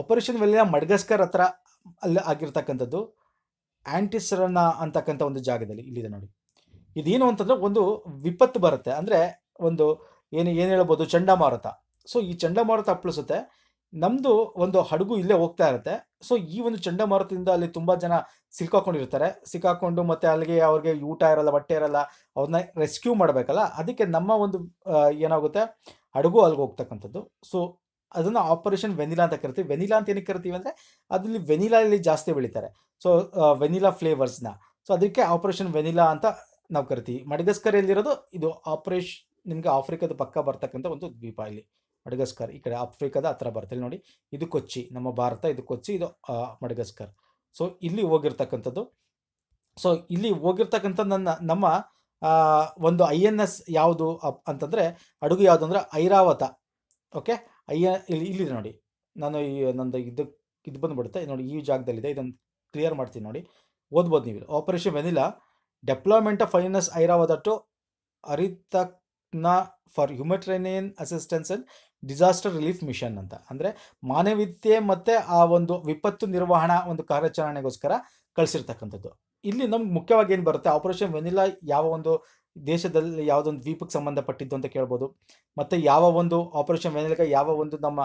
ಆಪರೇಷನ್ ವೆನಿಲಾ ಮಡ್ಗಸ್ಕರ್ ಹತ್ರ ಅಲ್ಲಿ ಆಗಿರ್ತಕ್ಕಂಥದ್ದು ಆಂಟಿಸರಣ ಅಂತಕ್ಕಂಥ ಒಂದು ಜಾಗದಲ್ಲಿ ಇಲ್ಲಿದೆ ನೋಡಿ ಇದೇನು ಅಂತಂದ್ರೆ ಒಂದು ವಿಪತ್ತು ಬರುತ್ತೆ ಅಂದರೆ ಒಂದು ಏನು ಏನು ಹೇಳ್ಬೋದು ಚಂಡಮಾರುತ ಸೊ ಈ ಚಂಡಮಾರುತ ಅಪ್ಪಳಿಸುತ್ತೆ ನಮ್ಮದು ಒಂದು ಹಡಗು ಇಲ್ಲೇ ಹೋಗ್ತಾ ಇರುತ್ತೆ ಸೊ ಈ ಒಂದು ಚಂಡಮಾರುತದಿಂದ ಅಲ್ಲಿ ತುಂಬ ಜನ ಸಿಕ್ಕಾಕೊಂಡಿರ್ತಾರೆ ಸಿಕ್ಕಾಕೊಂಡು ಮತ್ತೆ ಅಲ್ಲಿಗೆ ಅವ್ರಿಗೆ ಊಟ ಇರಲ್ಲ ಬಟ್ಟೆ ಇರಲ್ಲ ಅವ್ರನ್ನ ರೆಸ್ಕ್ಯೂ ಮಾಡಬೇಕಲ್ಲ ಅದಕ್ಕೆ ನಮ್ಮ ಒಂದು ಏನಾಗುತ್ತೆ ಹಡಗು ಅಲ್ಲಿಗೆ ಹೋಗ್ತಕ್ಕಂಥದ್ದು ಸೊ ಅದನ್ನು ಆಪರೇಷನ್ ವೆನಿಲಾ ಅಂತ ಕರಿತೀವಿ ವೆನಿಲಾ ಅಂತ ಏನಕ್ಕೆ ಕರಿತೀವಿ ಅಂದರೆ ಅದರಲ್ಲಿ ವೆನಿಲಾ ಇಲ್ಲಿ ಜಾಸ್ತಿ ಬೆಳಿತಾರೆ ಸೊ ವೆನಿಲಾ ಫ್ಲೇವರ್ಸ್ನ ಸೊ ಅದಕ್ಕೆ ಆಪರೇಷನ್ ವೆನಿಲಾ ಅಂತ ನಾವು ಕರಿತೀವಿ ಎಲ್ಲಿರೋದು ಇದು ಆಪರೇಷನ್ ನಿಮಗೆ ಆಫ್ರಿಕಾದ ಪಕ್ಕ ಬರ್ತಕ್ಕಂಥ ಒಂದು ದ್ವೀಪ ಇಲ್ಲಿ ಮಡಗಸ್ಕರ್ ಈ ಕಡೆ ಆಫ್ರಿಕಾದ ಹತ್ರ ಬರ್ತೇನೆ ನೋಡಿ ಇದು ಕೊಚ್ಚಿ ನಮ್ಮ ಭಾರತ ಇದು ಕೊಚ್ಚಿ ಇದು ಮಡಗಸ್ಕರ್ ಸೊ ಇಲ್ಲಿ ಹೋಗಿರ್ತಕ್ಕಂಥದ್ದು ಸೊ ಇಲ್ಲಿ ಹೋಗಿರ್ತಕ್ಕಂಥ ನನ್ನ ನಮ್ಮ ಒಂದು ಐ ಎನ್ ಎಸ್ ಯಾವುದು ಅಂತಂದರೆ ಅಡುಗೆ ಯಾವುದು ಅಂದರೆ ಐರಾವತ ಓಕೆ ಐ ಇಲ್ಲಿ ಇಲ್ಲಿ ನೋಡಿ ನಾನು ಈ ನಂದು ಇದು ಇದು ಬಂದುಬಿಡುತ್ತೆ ನೋಡಿ ಈ ಜಾಗದಲ್ಲಿದೆ ಇದೊಂದು ಕ್ಲಿಯರ್ ಮಾಡ್ತೀನಿ ನೋಡಿ ಓದ್ಬೋದು ನೀವು operation vanilla deployment of INS Airavat to ಅರಿತಕ್ನ for humanitarian assistance and disaster relief mission ಅಂತ ಅಂದರೆ ಮಾನವೀಯತೆ ಮತ್ತು ಆ ಒಂದು ವಿಪತ್ತು ನಿರ್ವಹಣಾ ಒಂದು ಕಾರ್ಯಾಚರಣೆಗೋಸ್ಕರ ಕಳಿಸಿರ್ತಕ್ಕಂಥದ್ದು ಇಲ್ಲಿ ನಮ್ಗೆ ಮುಖ್ಯವಾಗಿ ಏನು ಬರುತ್ತೆ ಆಪರೇಷನ್ ವೆನಿಲಾ ಯಾವ ಒಂದು ದೇಶದಲ್ಲಿ ಯಾವುದೊಂದು ದ್ವೀಪಕ್ಕೆ ಸಂಬಂಧಪಟ್ಟಿದ್ದು ಅಂತ ಕೇಳ್ಬೋದು ಮತ್ತು ಯಾವ ಒಂದು ಆಪರೇಷನ್ ವೆನಿಲಾಗ ಯಾವ ಒಂದು ನಮ್ಮ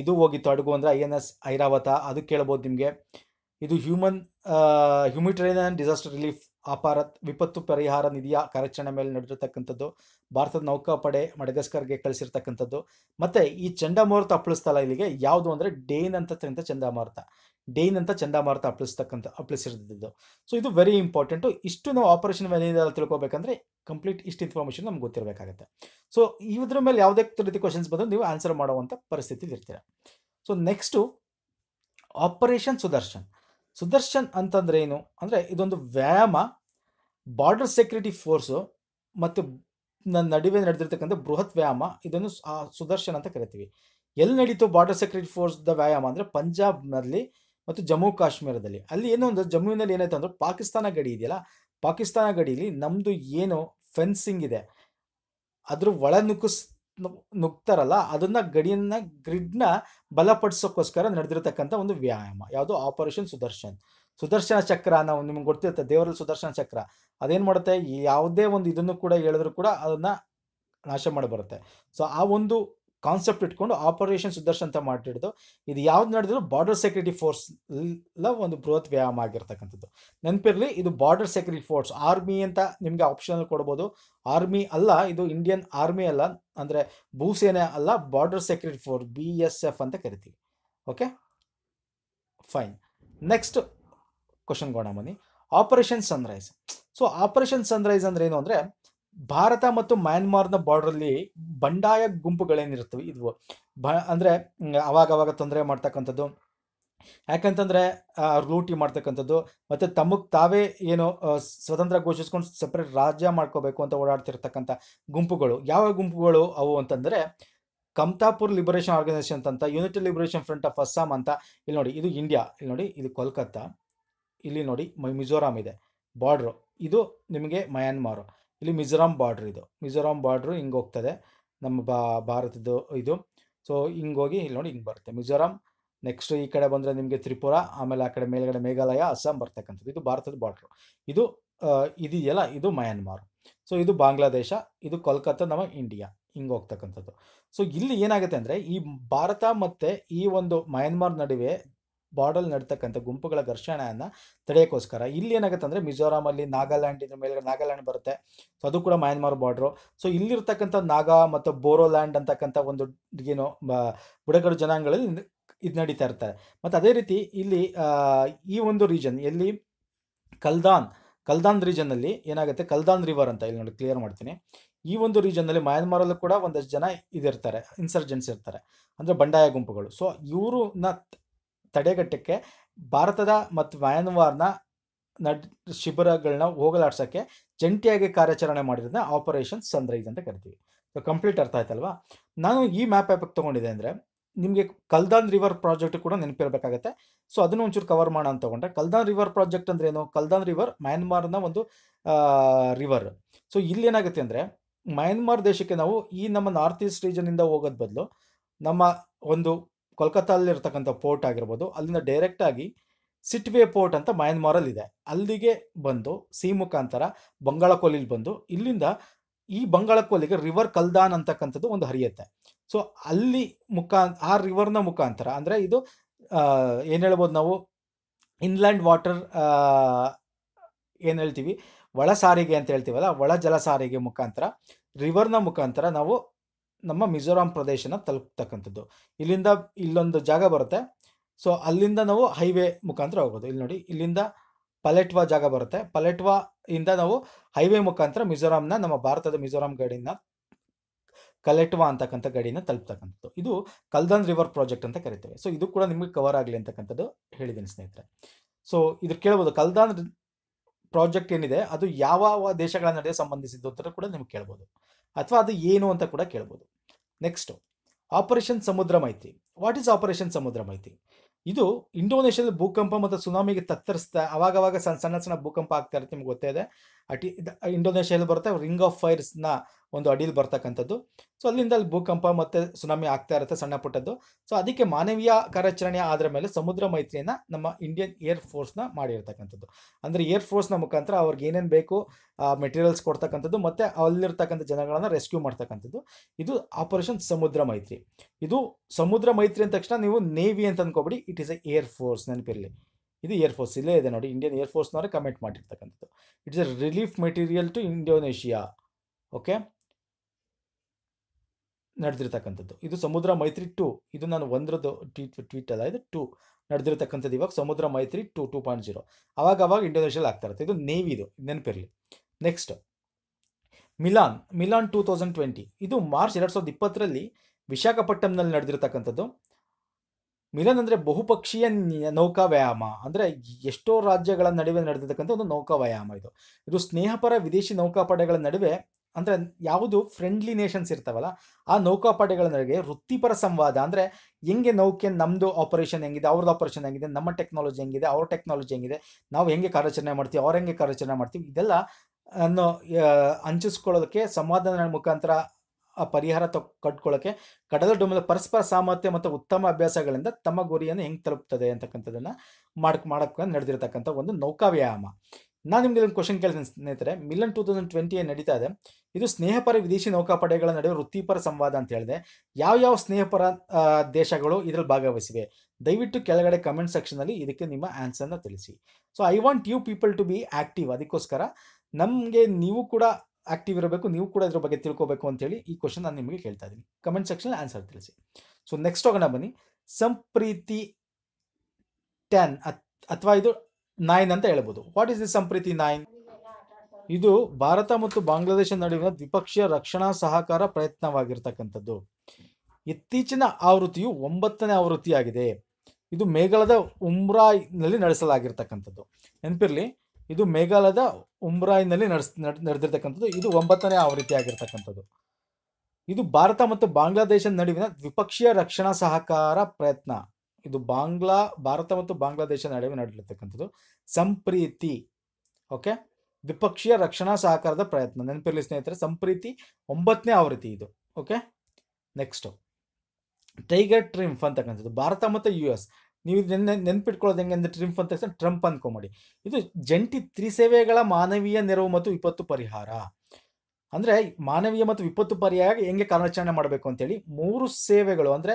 ಇದು ಹೋಗಿತ್ತು ಅಡುಗು ಅಂದರೆ ಐ ಎನ್ ಎಸ್ ಐರಾವತ ಅದು ಕೇಳ್ಬೋದು ನಿಮಗೆ ಇದು ಹ್ಯೂಮನ್ ಆ್ಯಂಡ್ ಡಿಸಾಸ್ಟರ್ ರಿಲೀಫ್ ಅಪಾರತ್ ವಿಪತ್ತು ಪರಿಹಾರ ನಿಧಿಯ ಕಾರ್ಯಾಚರಣೆ ಮೇಲೆ ನಡೆದಿರತಕ್ಕಂಥದ್ದು ಭಾರತದ ನೌಕಾಪಡೆ ಮಡಗಸ್ಕರ್ಗೆ ಕಳಿಸಿರ್ತಕ್ಕಂಥದ್ದು ಮತ್ತು ಈ ಚಂಡಮಾರುತ ಅಪ್ಪಳಿಸ್ತಲ್ಲ ಇಲ್ಲಿಗೆ ಯಾವುದು ಅಂದರೆ ಡೇನ್ ಅಂತ ಚಂಡಮಾರುತ ಡೇನ್ ಅಂತ ಚಂಡಮಾರುತ ಅಪ್ಪಳಿಸ್ತಕ್ಕಂಥ ಅಪ್ಪಳಿಸಿರ್ತಿದ್ದು ಸೊ ಇದು ವೆರಿ ಇಂಪಾರ್ಟೆಂಟು ಇಷ್ಟು ನಾವು ಆಪರೇಷನ್ ಮೇಲೆ ತಿಳ್ಕೋಬೇಕಂದ್ರೆ ಕಂಪ್ಲೀಟ್ ಇಷ್ಟು ಇನ್ಫಾರ್ಮೇಷನ್ ನಮ್ಗೆ ಗೊತ್ತಿರಬೇಕಾಗುತ್ತೆ ಸೊ ಇದ್ರ ಮೇಲೆ ಯಾವುದೇ ರೀತಿ ಕ್ವಶನ್ಸ್ ಬಂದರೂ ನೀವು ಆನ್ಸರ್ ಮಾಡುವಂಥ ಪರಿಸ್ಥಿತಿಲಿ ಇರ್ತೀರ so next operation Sudarshan Sudarshan ಅಂತಂದ್ರೆ ಏನು ಅಂದರೆ ಇದೊಂದು ವ್ಯಾಯಾಮ ಬಾರ್ಡರ್ ಸೆಕ್ಯೂರಿಟಿ ಫೋರ್ಸು ಮತ್ತು ನನ್ನ ನಡುವೆ ನಡೆದಿರ್ತಕ್ಕಂಥ ಬೃಹತ್ ವ್ಯಾಯಾಮ ಇದನ್ನು ಸುದರ್ಶನ್ ಅಂತ ಕರಿತೀವಿ ಎಲ್ಲಿ ನಡೀತು ಬಾರ್ಡರ್ ಸೆಕ್ಯೂರಿಟಿ ದ ವ್ಯಾಯಾಮ ಅಂದರೆ ಪಂಜಾಬ್ನಲ್ಲಿ ಮತ್ತು ಜಮ್ಮು ಕಾಶ್ಮೀರದಲ್ಲಿ ಅಲ್ಲಿ ಏನೋ ಒಂದು ಜಮ್ಮುವಿನಲ್ಲಿ ಏನಾಯ್ತು ಅಂದರೆ ಪಾಕಿಸ್ತಾನ ಗಡಿ ಇದೆಯಲ್ಲ ಪಾಕಿಸ್ತಾನ ಗಡಿಯಲ್ಲಿ ನಮ್ಮದು ಏನು ಫೆನ್ಸಿಂಗ್ ಇದೆ ಅದ್ರ ಒಳನುಕುಸ್ ನುಗ್ತಾರಲ್ಲ ಅದನ್ನ ಗಡಿಯನ್ನ ಗ್ರಿಡ್ನ ಬಲಪಡಿಸೋಕ್ಕೋಸ್ಕರ ನಡೆದಿರತಕ್ಕಂಥ ಒಂದು ವ್ಯಾಯಾಮ ಯಾವುದು ಆಪರೇಷನ್ ಸುದರ್ಶನ್ ಸುದರ್ಶನ ಚಕ್ರ ನಾವು ನಿಮ್ಗೆ ಗೊತ್ತಿರುತ್ತೆ ದೇವರಲ್ಲಿ ಸುದರ್ಶನ ಚಕ್ರ ಅದೇನು ಮಾಡುತ್ತೆ ಯಾವುದೇ ಒಂದು ಇದನ್ನು ಕೂಡ ಹೇಳಿದ್ರು ಕೂಡ ಅದನ್ನ ನಾಶ ಮಾಡಿ ಬರುತ್ತೆ ಸೊ ಆ ಒಂದು ಕಾನ್ಸೆಪ್ಟ್ ಇಟ್ಕೊಂಡು ಆಪರೇಷನ್ ಸುದರ್ಶನ್ ಅಂತ ಮಾಡಿಡ್ದು ಇದು ಯಾವ್ದು ನಡೆದ್ರು ಬಾರ್ಡರ್ ಸೆಕ್ಯೂರಿಟಿ ಫೋರ್ಸ್ ಎಲ್ಲ ಒಂದು ಬೃಹತ್ ವ್ಯಾಯಾಮ ಆಗಿರ್ತಕ್ಕಂಥದ್ದು ನೆನಪಿರಲಿ ಇದು ಬಾರ್ಡರ್ ಸೆಕ್ಯೂರಿಟಿ ಫೋರ್ಸ್ ಆರ್ಮಿ ಅಂತ ನಿಮಗೆ ಆಪ್ಷನಲ್ ಕೊಡ್ಬೋದು ಆರ್ಮಿ ಅಲ್ಲ ಇದು ಇಂಡಿಯನ್ ಆರ್ಮಿ ಅಲ್ಲ ಅಂದರೆ ಭೂಸೇನೆ ಅಲ್ಲ border security force B S F ಅಂತ ಕರಿತೀವಿ ಓಕೆ ಫೈನ್ ನೆಕ್ಸ್ಟ್ ಕ್ವಶನ್ ಗೋಣ ಬನ್ನಿ operation sunrise so operation sunrise ಅಂದ್ರೆ ಏನು ಅಂದರೆ ಭಾರತ ಮತ್ತು ಮ್ಯಾನ್ಮಾರ್ನ ಬಾರ್ಡ್ರಲ್ಲಿ ಬಂಡಾಯ ಗುಂಪುಗಳೇನಿರ್ತವೆ ಇದು ಬ ಅಂದರೆ ಅವಾಗವಾಗ ತೊಂದರೆ ಮಾಡ್ತಕ್ಕಂಥದ್ದು ಯಾಕಂತಂದರೆ ಲೂಟಿ ಮಾಡ್ತಕ್ಕಂಥದ್ದು ಮತ್ತು ತಮಗೆ ತಾವೇ ಏನು ಸ್ವತಂತ್ರ ಘೋಷಿಸ್ಕೊಂಡು ಸಪ್ರೇಟ್ ರಾಜ್ಯ ಮಾಡ್ಕೋಬೇಕು ಅಂತ ಓಡಾಡ್ತಿರ್ತಕ್ಕಂಥ ಗುಂಪುಗಳು ಯಾವ ಗುಂಪುಗಳು ಅವು ಅಂತಂದರೆ ಕಮ್ತಾಪುರ್ ಲಿಬರೇಷನ್ ಆರ್ಗನೈಸೇಷನ್ ಅಂತ United Liberation Front of Assam ಅಂತ ಇಲ್ಲಿ ನೋಡಿ ಇದು ಇಂಡಿಯಾ ಇಲ್ಲಿ ನೋಡಿ ಇದು ಕೋಲ್ಕತ್ತಾ ಇಲ್ಲಿ ನೋಡಿ ಮಿಜೋರಾಂ ಇದೆ ಬಾರ್ಡ್ರು ಇದು ನಿಮಗೆ ಮಯಾನ್ಮಾರು ಇಲ್ಲಿ ಮಿಜೋರಾಂ ಬಾರ್ಡ್ರ್ ಇದು ಮಿಜೋರಾಂ ಬಾರ್ಡ್ರು ಹಿಂಗೆ ಹೋಗ್ತದೆ ನಮ್ಮ ಭಾರತದ್ದು ಇದು ಸೊ ಹಿಂಗೋಗಿ ಇಲ್ಲಿ ನೋಡಿ ಹಿಂಗೆ ಬರುತ್ತೆ ಮಿಜೋರಾಂ ನೆಕ್ಸ್ಟ್ ಈ ಕಡೆ ಬಂದರೆ ನಿಮಗೆ ತ್ರಿಪುರ ಆಮೇಲೆ ಆ ಕಡೆ ಮೇಲ್ಗಡೆ ಮೇಘಾಲಯ ಅಸ್ಸಾಂ ಬರ್ತಕ್ಕಂಥದ್ದು ಇದು ಭಾರತದ ಬಾರ್ಡ್ರು ಇದು ಇದೆಯಲ್ಲ ಇದು ಮಯನ್ಮಾರ್ ಸೊ ಇದು ಬಾಂಗ್ಲಾದೇಶ ಇದು ಕೋಲ್ಕತ್ತಾ ನಮ್ಮ ಇಂಡಿಯಾ ಹಿಂಗೆ ಹೋಗ್ತಕ್ಕಂಥದ್ದು ಸೊ ಇಲ್ಲಿ ಏನಾಗುತ್ತೆ ಅಂದರೆ ಈ ಭಾರತ ಮತ್ತು ಈ ಒಂದು ಮಯನ್ಮಾರ್ ನಡುವೆ ಬಾರ್ಡರ್ ನಡೀತಕ್ಕಂಥ ಗುಂಪುಗಳ ಘರ್ಷಣೆಯನ್ನು ತಡೆಯೋಕ್ಕೋಸ್ಕರ ಇಲ್ಲಿ ಏನಾಗುತ್ತೆ ಅಂದರೆ ಮಿಜೋರಾಮಲ್ಲಿ ನಾಗಾಲ್ಯಾಂಡ್ ಇದ್ರ ಮೇಲೆ ನಾಗಾಲ್ಯಾಂಡ್ ಬರುತ್ತೆ ಸೊ ಅದು ಕೂಡ ಮಯನ್ಮಾರ್ ಬಾರ್ಡ್ರು ಸೊ ಇಲ್ಲಿರ್ತಕ್ಕಂಥ ನಾಗಾ ಮತ್ತು ಬೋರೋಲ್ಯಾಂಡ್ ಅಂತಕ್ಕಂಥ ಒಂದು ಏನೋ ಬುಡಕಟ್ಟು ಜನಾಂಗಗಳಲ್ಲಿ ಇದು ನಡೀತಾ ಇರ್ತಾರೆ ಮತ್ತು ಅದೇ ರೀತಿ ಇಲ್ಲಿ ಈ ಒಂದು ರೀಜನ್ ಎಲ್ಲಿ ಕಲ್ದಾನ್ ಕಲ್ದಾನ್ ರೀಜನ್ನಲ್ಲಿ ಏನಾಗುತ್ತೆ ಕಲ್ದಾನ್ ರಿವರ್ ಅಂತ ಇಲ್ಲಿ ನೋಡಿ ಕ್ಲಿಯರ್ ಮಾಡ್ತೀನಿ ಈ ಒಂದು ರೀಜನ್ನಲ್ಲಿ ಮ್ಯಾನ್ಮಾರಲ್ಲೂ ಕೂಡ ಒಂದಷ್ಟು ಜನ ಇದಿರ್ತಾರೆ ಇನ್ಸರ್ಜೆನ್ಸ್ ಇರ್ತಾರೆ ಅಂದರೆ ಬಂಡಾಯ ಗುಂಪುಗಳು ಸೊ ನ ತಡೆಗಟ್ಟಕ್ಕೆ ಭಾರತದ ಮತ್ತು ಮ್ಯಾನ್ಮಾರ್ನ ನಡ್ ಶಿಬಿರಗಳನ್ನ ಹೋಗಲಾಡ್ಸೋಕ್ಕೆ ಜಂಟಿಯಾಗಿ ಕಾರ್ಯಾಚರಣೆ ಮಾಡಿರೋದನ್ನ ಆಪರೇಷನ್ ಸನ್ರೈಸ್ ಅಂತ ಕರಿತೀವಿ ಸೊ ಕಂಪ್ಲೀಟ್ ಅರ್ಥ ಆಯ್ತಲ್ವಾ ನಾನು ಈ ಮ್ಯಾಪ್ ಯಾಪಕ್ಕೆ ತೊಗೊಂಡಿದೆ ಅಂದರೆ ನಿಮಗೆ ಕಲ್ದಾನ್ ರಿವರ್ ಪ್ರಾಜೆಕ್ಟ್ ಕೂಡ ನೆನಪಿರಬೇಕಾಗತ್ತೆ ಸೊ ಅದನ್ನು ಒಂಚೂರು ಕವರ್ ಮಾಡೋಣ ಅಂತ ತೊಗೊಂಡ್ರೆ ಕಲ್ದಾನ್ ರಿವರ್ ಪ್ರಾಜೆಕ್ಟ್ ಅಂದ್ರೆ ಏನು ಕಲ್ದಾನ್ ರಿವರ್ ಮ್ಯಾನ್ಮಾರ್ನ ಒಂದು ರಿವರ್ ಸೊ ಇಲ್ಲಿ ಏನಾಗುತ್ತೆ ಅಂದರೆ ಮ್ಯಾನ್ಮಾರ್ ದೇಶಕ್ಕೆ ನಾವು ಈ ನಮ್ಮ ನಾರ್ತ್ ಈಸ್ಟ್ ರೀಜನಿಂದ ಹೋಗೋದ್ ಬದಲು ನಮ್ಮ ಒಂದು ಕೊಲ್ಕತ್ತಾಲಿರ್ತಕ್ಕಂಥ ಪೋರ್ಟ್ ಆಗಿರ್ಬೋದು ಅಲ್ಲಿಂದ ಡೈರೆಕ್ಟಾಗಿ ಸಿಟ್ವೇ ಪೋರ್ಟ್ ಅಂತ ಮಯನ್ಮಾರಲ್ಲಿದೆ ಇದೆ ಅಲ್ಲಿಗೆ ಬಂದು ಸಿ ಮುಖಾಂತರ ಬಂಗಾಳಕೋಲಿಲಿ ಬಂದು ಇಲ್ಲಿಂದ ಈ ಬಂಗಾಳಕೋಲಿಗೆ ರಿವರ್ ಕಲ್ದಾನ್ ಅಂತಕ್ಕಂಥದ್ದು ಒಂದು ಹರಿಯುತ್ತೆ ಸೊ ಅಲ್ಲಿ ಮುಖಾ ಆ ರಿವರ್ನ ಮುಖಾಂತರ ಅಂದರೆ ಇದು ಏನು ಹೇಳ್ಬೋದು ನಾವು ಇನ್ಲ್ಯಾಂಡ್ ವಾಟರ್ ಏನು ಹೇಳ್ತೀವಿ ಒಳ ಸಾರಿಗೆ ಅಂತ ಹೇಳ್ತೀವಲ್ಲ ಒಳ ಜಲ ಸಾರಿಗೆ ಮುಖಾಂತರ ರಿವರ್ನ ಮುಖಾಂತರ ನಾವು ನಮ್ಮ ಮಿಜೋರಾಂ ಪ್ರದೇಶನ ತಲುಪ್ತಕ್ಕಂಥದ್ದು ಇಲ್ಲಿಂದ ಇಲ್ಲೊಂದು ಜಾಗ ಬರುತ್ತೆ ಸೊ ಅಲ್ಲಿಂದ ನಾವು ಹೈವೇ ಮುಖಾಂತರ ಹೋಗೋದು ಇಲ್ಲಿ ನೋಡಿ ಇಲ್ಲಿಂದ ಪಲೆಟ್ವಾ ಜಾಗ ಬರುತ್ತೆ ಪಲೆಟ್ವಾ ಇಂದ ನಾವು ಹೈವೇ ಮುಖಾಂತರ ಮಿಜೋರಾಂನ ನಮ್ಮ ಭಾರತದ ಮಿಜೋರಾಂ ಗಡಿನ ಕಲೆಟ್ವಾ ಅಂತಕ್ಕಂಥ ಗಡಿನ ತಲುಪ್ತಕ್ಕಂಥದ್ದು ಇದು ಕಲ್ದನ್ ರಿವರ್ ಪ್ರಾಜೆಕ್ಟ್ ಅಂತ ಕರಿತೇವೆ ಸೊ ಇದು ಕೂಡ ನಿಮಗೆ ಕವರ್ ಆಗಲಿ ಅಂತಕ್ಕಂಥದ್ದು ಹೇಳಿದ್ದೀನಿ ಸ್ನೇಹಿತರೆ ಸೊ ಇದ್ರ ಕೇಳ್ಬೋದು ಕಲ್ದಾನ್ ಪ್ರಾಜೆಕ್ಟ್ ಏನಿದೆ ಅದು ಯಾವ ದೇಶಗಳ ನಡುವೆ ಸಂಬಂಧಿಸಿದ್ದು ಅಂತ ಕೂಡ ನಿಮ್ಗೆ ಕೇಳ್ಬೋದು ಅಥವಾ ಅದು ಏನು ಅಂತ ಕೂಡ ಕೇಳ್ಬೋದು ನೆಕ್ಸ್ಟು ಆಪರೇಷನ್ ಸಮುದ್ರ ಮೈತ್ರಿ ವಾಟ್ ಈಸ್ ಆಪರೇಷನ್ ಸಮುದ್ರ ಮೈತ್ರಿ ಇದು ಇಂಡೋನೇಷ್ಯಾದ ಭೂಕಂಪ ಮತ್ತು ಸುನಾಮಿಗೆ ತತ್ತರಿಸ್ತಾ ಅವಾಗವಾಗ ಸಣ್ಣ ಸಣ್ಣ ಸಣ್ಣ ಭೂಕಂಪ ಆಗ್ತಾ ಇರುತ್ತೆ ನಿಮ್ಗೆ ಗೊತ್ತೇ ಇದೆ ಅಟಿ ಇಂಡೋನೇಷ್ಯಾದಲ್ಲಿ ಬರುತ್ತೆ ರಿಂಗ್ ಆಫ್ ಫೈರ್ಸ್ನ ಒಂದು ಅಡಿಯಲ್ಲಿ ಬರ್ತಕ್ಕಂಥದ್ದು ಸೊ ಅಲ್ಲಿಂದ ಅಲ್ಲಿ ಭೂಕಂಪ ಮತ್ತು ಸುನಾಮಿ ಆಗ್ತಾ ಇರುತ್ತೆ ಸಣ್ಣ ಪುಟ್ಟದ್ದು ಸೊ ಅದಕ್ಕೆ ಮಾನವೀಯ ಕಾರ್ಯಾಚರಣೆ ಆದ ಮೇಲೆ ಸಮುದ್ರ ಮೈತ್ರಿಯನ್ನು ನಮ್ಮ ಇಂಡಿಯನ್ ಏರ್ ಫೋರ್ಸ್ನ ಮಾಡಿರ್ತಕ್ಕಂಥದ್ದು ಅಂದರೆ ಏರ್ ಫೋರ್ಸ್ನ ಮುಖಾಂತರ ಅವ್ರಿಗೆ ಏನೇನು ಬೇಕು ಮೆಟೀರಿಯಲ್ಸ್ ಕೊಡ್ತಕ್ಕಂಥದ್ದು ಮತ್ತು ಅಲ್ಲಿರ್ತಕ್ಕಂಥ ಜನಗಳನ್ನು ರೆಸ್ಕ್ಯೂ ಮಾಡ್ತಕ್ಕಂಥದ್ದು ಇದು ಆಪರೇಷನ್ ಸಮುದ್ರ ಮೈತ್ರಿ ಇದು ಸಮುದ್ರ ಮೈತ್ರಿ ಅಂದ ತಕ್ಷಣ ನೀವು ನೇವಿ ಅಂತ ಅಂದ್ಕೋಬಿಡಿ it is a air force ನೆನಪಿರಲಿ ಇದು ಏರ್ಫೋರ್ಸ್ ಇಲ್ಲೇ ಇದೆ ನೋಡಿ ಇಂಡಿಯನ್ ಏರ್ಫೋರ್ಸ್ನವರೇ ಕಮೆಂಟ್ ಮಾಡಿರ್ತಕ್ಕಂಥದ್ದು it's a relief material to Indonesia okay ನಡೆದಿರ್ತಕ್ಕಂಥದ್ದು ಇದು ಸಮುದ್ರ ಮೈತ್ರಿ ಟು ಇದು ನಾನು ಒಂದರದ್ದು ಟ್ವೀಟ್ ಟ್ವೀಟ್ ಅಲ್ಲ ಇದು ಟು ನಡೆದಿರ್ತಕ್ಕಂಥದ್ದು ಇವಾಗ ಸಮುದ್ರ ಮೈತ್ರಿ ಟು ಟೂ ಪಾಯಿಂಟ್ ಜೀರೋ ಅವಾಗ ಅವಾಗ ಇಂಡೋನೇಷ್ಯಲ್ಲಿ ಆಗ್ತಾ ಇರುತ್ತೆ ಇದು ಇದು ನೆನಪಿರಲಿ next Milan Milan two thousand twenty ಇದು ಮಾರ್ಚ್ ಎರಡು ಸಾವಿರದ ಇಪ್ಪತ್ತರಲ್ಲಿ ವಿಶಾಖಪಟ್ಟಣಂನಲ್ಲಿ ನಡೆದಿರತಕ್ಕಂಥದ್ದು ಮಿಲನ್ ಅಂದರೆ ಬಹುಪಕ್ಷೀಯ ನೌಕಾ ವ್ಯಾಯಾಮ ಅಂದರೆ ಎಷ್ಟೋ ರಾಜ್ಯಗಳ ನಡುವೆ ನಡೆದಿರ್ತಕ್ಕಂಥ ಒಂದು ನೌಕಾ ವ್ಯಾಯಾಮ ಇದು ಇದು ಸ್ನೇಹಪರ ವಿದೇಶಿ ನೌಕಾಪಡೆಗಳ ನಡುವೆ ಅಂದರೆ ಯಾವುದು ಫ್ರೆಂಡ್ಲಿ ನೇಷನ್ಸ್ ಇರ್ತಾವಲ್ಲ ಆ ನೌಕಾಪಡೆಗಳ ನಡುವೆ ವೃತ್ತಿಪರ ಸಂವಾದ ಅಂದರೆ ಹೆಂಗೆ ನೌಕೆ ನಮ್ಮದು ಆಪರೇಷನ್ ಹೆಂಗಿದೆ ಅವ್ರದ್ದು ಆಪರೇಷನ್ ಹೆಂಗಿದೆ ನಮ್ಮ ಟೆಕ್ನಾಲಜಿ ಹೆಂಗಿದೆ ಅವ್ರ ಟೆಕ್ನಾಲಜಿ ಹೆಂಗಿದೆ ನಾವು ಹೆಂಗೆ ಕಾರ್ಯಾಚರಣೆ ಮಾಡ್ತೀವಿ ಅವ್ರು ಹೆಂಗೆ ಕಾರ್ಯಾಚರಣೆ ಮಾಡ್ತೀವಿ ಇದೆಲ್ಲ ಅನ್ನು ಹಂಚಿಸ್ಕೊಳ್ಳೋದಕ್ಕೆ ಸಂವಾದ ಮುಖಾಂತರ ಪರಿಹಾರ ತ ಕಟ್ಕೊಳ್ಳೋಕ್ಕೆ ಕಡಲ ಡೊಮೇಲ ಪರಸ್ಪರ ಸಾಮರ್ಥ್ಯ ಮತ್ತು ಉತ್ತಮ ಅಭ್ಯಾಸಗಳಿಂದ ತಮ್ಮ ಗುರಿಯನ್ನು ಹೆಂಗೆ ತಲುಪ್ತದೆ ಅಂತಕ್ಕಂಥದ್ದನ್ನು ಮಾಡಕ್ ಮಾಡಕ್ಕೆ ನಡೆದಿರ್ತಕ್ಕಂಥ ಒಂದು ನೌಕಾ ವ್ಯಾಯಾಮ ನಾನು ನಿಮಗೆ ಒಂದು ಕ್ವಶನ್ ಕೇಳಿದ ಸ್ನೇಹಿತರೆ ಮಿಲನ್ ಟೂ ತೌಸಂಡ್ ಟ್ವೆಂಟಿ ಏನು ನಡೀತಾ ಇದೆ ಇದು ಸ್ನೇಹಪರ ವಿದೇಶಿ ನೌಕಾಪಡೆಗಳ ನಡುವೆ ವೃತ್ತಿಪರ ಸಂವಾದ ಅಂತ ಹೇಳಿದೆ ಯಾವ ಯಾವ ಸ್ನೇಹಪರ ದೇಶಗಳು ಇದರಲ್ಲಿ ಭಾಗವಹಿಸಿವೆ ದಯವಿಟ್ಟು ಕೆಳಗಡೆ ಕಮೆಂಟ್ ಸೆಕ್ಷನಲ್ಲಿ ಇದಕ್ಕೆ ನಿಮ್ಮ ಆನ್ಸರ್ನ ತಿಳಿಸಿ so I want you people to be active ಅದಕ್ಕೋಸ್ಕರ ನಮಗೆ ನೀವು ಕೂಡ ಆಕ್ಟಿವ್ ಇರಬೇಕು ನೀವು ಕೂಡ ಇದ್ರ ಬಗ್ಗೆ ತಿಳ್ಕೋಬೇಕು ಅಂತೇಳಿ ಈ ಕ್ವಶನ್ ನಾನು ನಿಮಗೆ ಕೇಳ್ತಾ ಇದ್ದೀನಿ ಕಮೆಂಟ್ ಸೆಕ್ಷನ್ ಆನ್ಸರ್ ತಿಳಿಸಿ ಸೊ ನೆಕ್ಸ್ಟ್ ಹೋಗೋಣ ಬನ್ನಿ ಸಂಪ್ರೀತಿ ಟೆನ್ ಅಥವಾ ಇದು ನೈನ್ ಅಂತ ಹೇಳ್ಬೋದು what is this Sampreeti nine ಇದು ಭಾರತ ಮತ್ತು ಬಾಂಗ್ಲಾದೇಶ ನಡುವಿನ ದ್ವಿಪಕ್ಷೀಯ ರಕ್ಷಣಾ ಸಹಕಾರ ಪ್ರಯತ್ನವಾಗಿರ್ತಕ್ಕಂಥದ್ದು ಇತ್ತೀಚಿನ ಆವೃತ್ತಿಯು ಒಂಬತ್ತನೇ ಆವೃತ್ತಿಯಾಗಿದೆ ಇದು ಮೇಘಾಲದ ಉಮ್ರಾಯ್ನಲ್ಲಿ ನಡೆಸಲಾಗಿರ್ತಕ್ಕಂಥದ್ದು ನೆನಪಿರ್ಲಿ ಇದು ಮೇಘಾಲಯದ ಉಮ್ರಾಯ್ನಲ್ಲಿ ನಡೆಸ್ ನಡೆದಿರ್ತಕ್ಕಂಥದ್ದು ಇದು ಒಂಬತ್ತನೇ ಆವೃತ್ತಿ ಆಗಿರ್ತಕ್ಕಂಥದ್ದು ಇದು ಭಾರತ ಮತ್ತು ಬಾಂಗ್ಲಾದೇಶ ನಡುವಿನ ದ್ವಿಪಕ್ಷೀಯ ರಕ್ಷಣಾ ಸಹಕಾರ ಪ್ರಯತ್ನ ಇದು ಬಾಂಗ್ಲಾ ಭಾರತ ಮತ್ತು ಬಾಂಗ್ಲಾದೇಶ ನಡುವೆ ನಡೆದಿರ್ತಕ್ಕಂಥದ್ದು ಸಂಪ್ರೀತಿ ಓಕೆ ದ್ವಿಪಕ್ಷೀಯ ರಕ್ಷಣಾ ಸಹಕಾರದ ಪ್ರಯತ್ನ ನೆನಪಿರಲಿ ಸ್ನೇಹಿತರೆ ಸಂಪ್ರೀತಿ ಒಂಬತ್ತನೇ ಆವೃತ್ತಿ ಇದು ಓಕೆ ನೆಕ್ಸ್ಟು ಟೈಗರ್ ಟ್ರಿಂಫ್ ಅಂತಕ್ಕಂಥದ್ದು ಭಾರತ ಮತ್ತು ಯು ಎಸ್ ನೀವು ನೆನ್ನೆ ನೆನ್ಪಿಟ್ಕೊಳ್ಳೋದು ಹೆಂಗೆ ಅಂದ್ರೆ ಟ್ರಿಂಪ್ ಅಂತ ತಕ್ಷಣ ಟ್ರಂಪ್ ಅಂದ್ಕೊಂಬಿಡಿ ಇದು ಜಂಟಿ ತ್ರಿಸೇವೆಗಳ ಮಾನವೀಯ ನೆರವು ಮತ್ತು ವಿಪತ್ತು ಪರಿಹಾರ ಅಂದರೆ ಮಾನವೀಯ ಮತ್ತು ವಿಪತ್ತು ಪರಿಹಾರ ಹೆಂಗೆ ಕಾರ್ಯಾಚರಣೆ ಮಾಡಬೇಕು ಅಂತೇಳಿ ಮೂರು ಸೇವೆಗಳು ಅಂದರೆ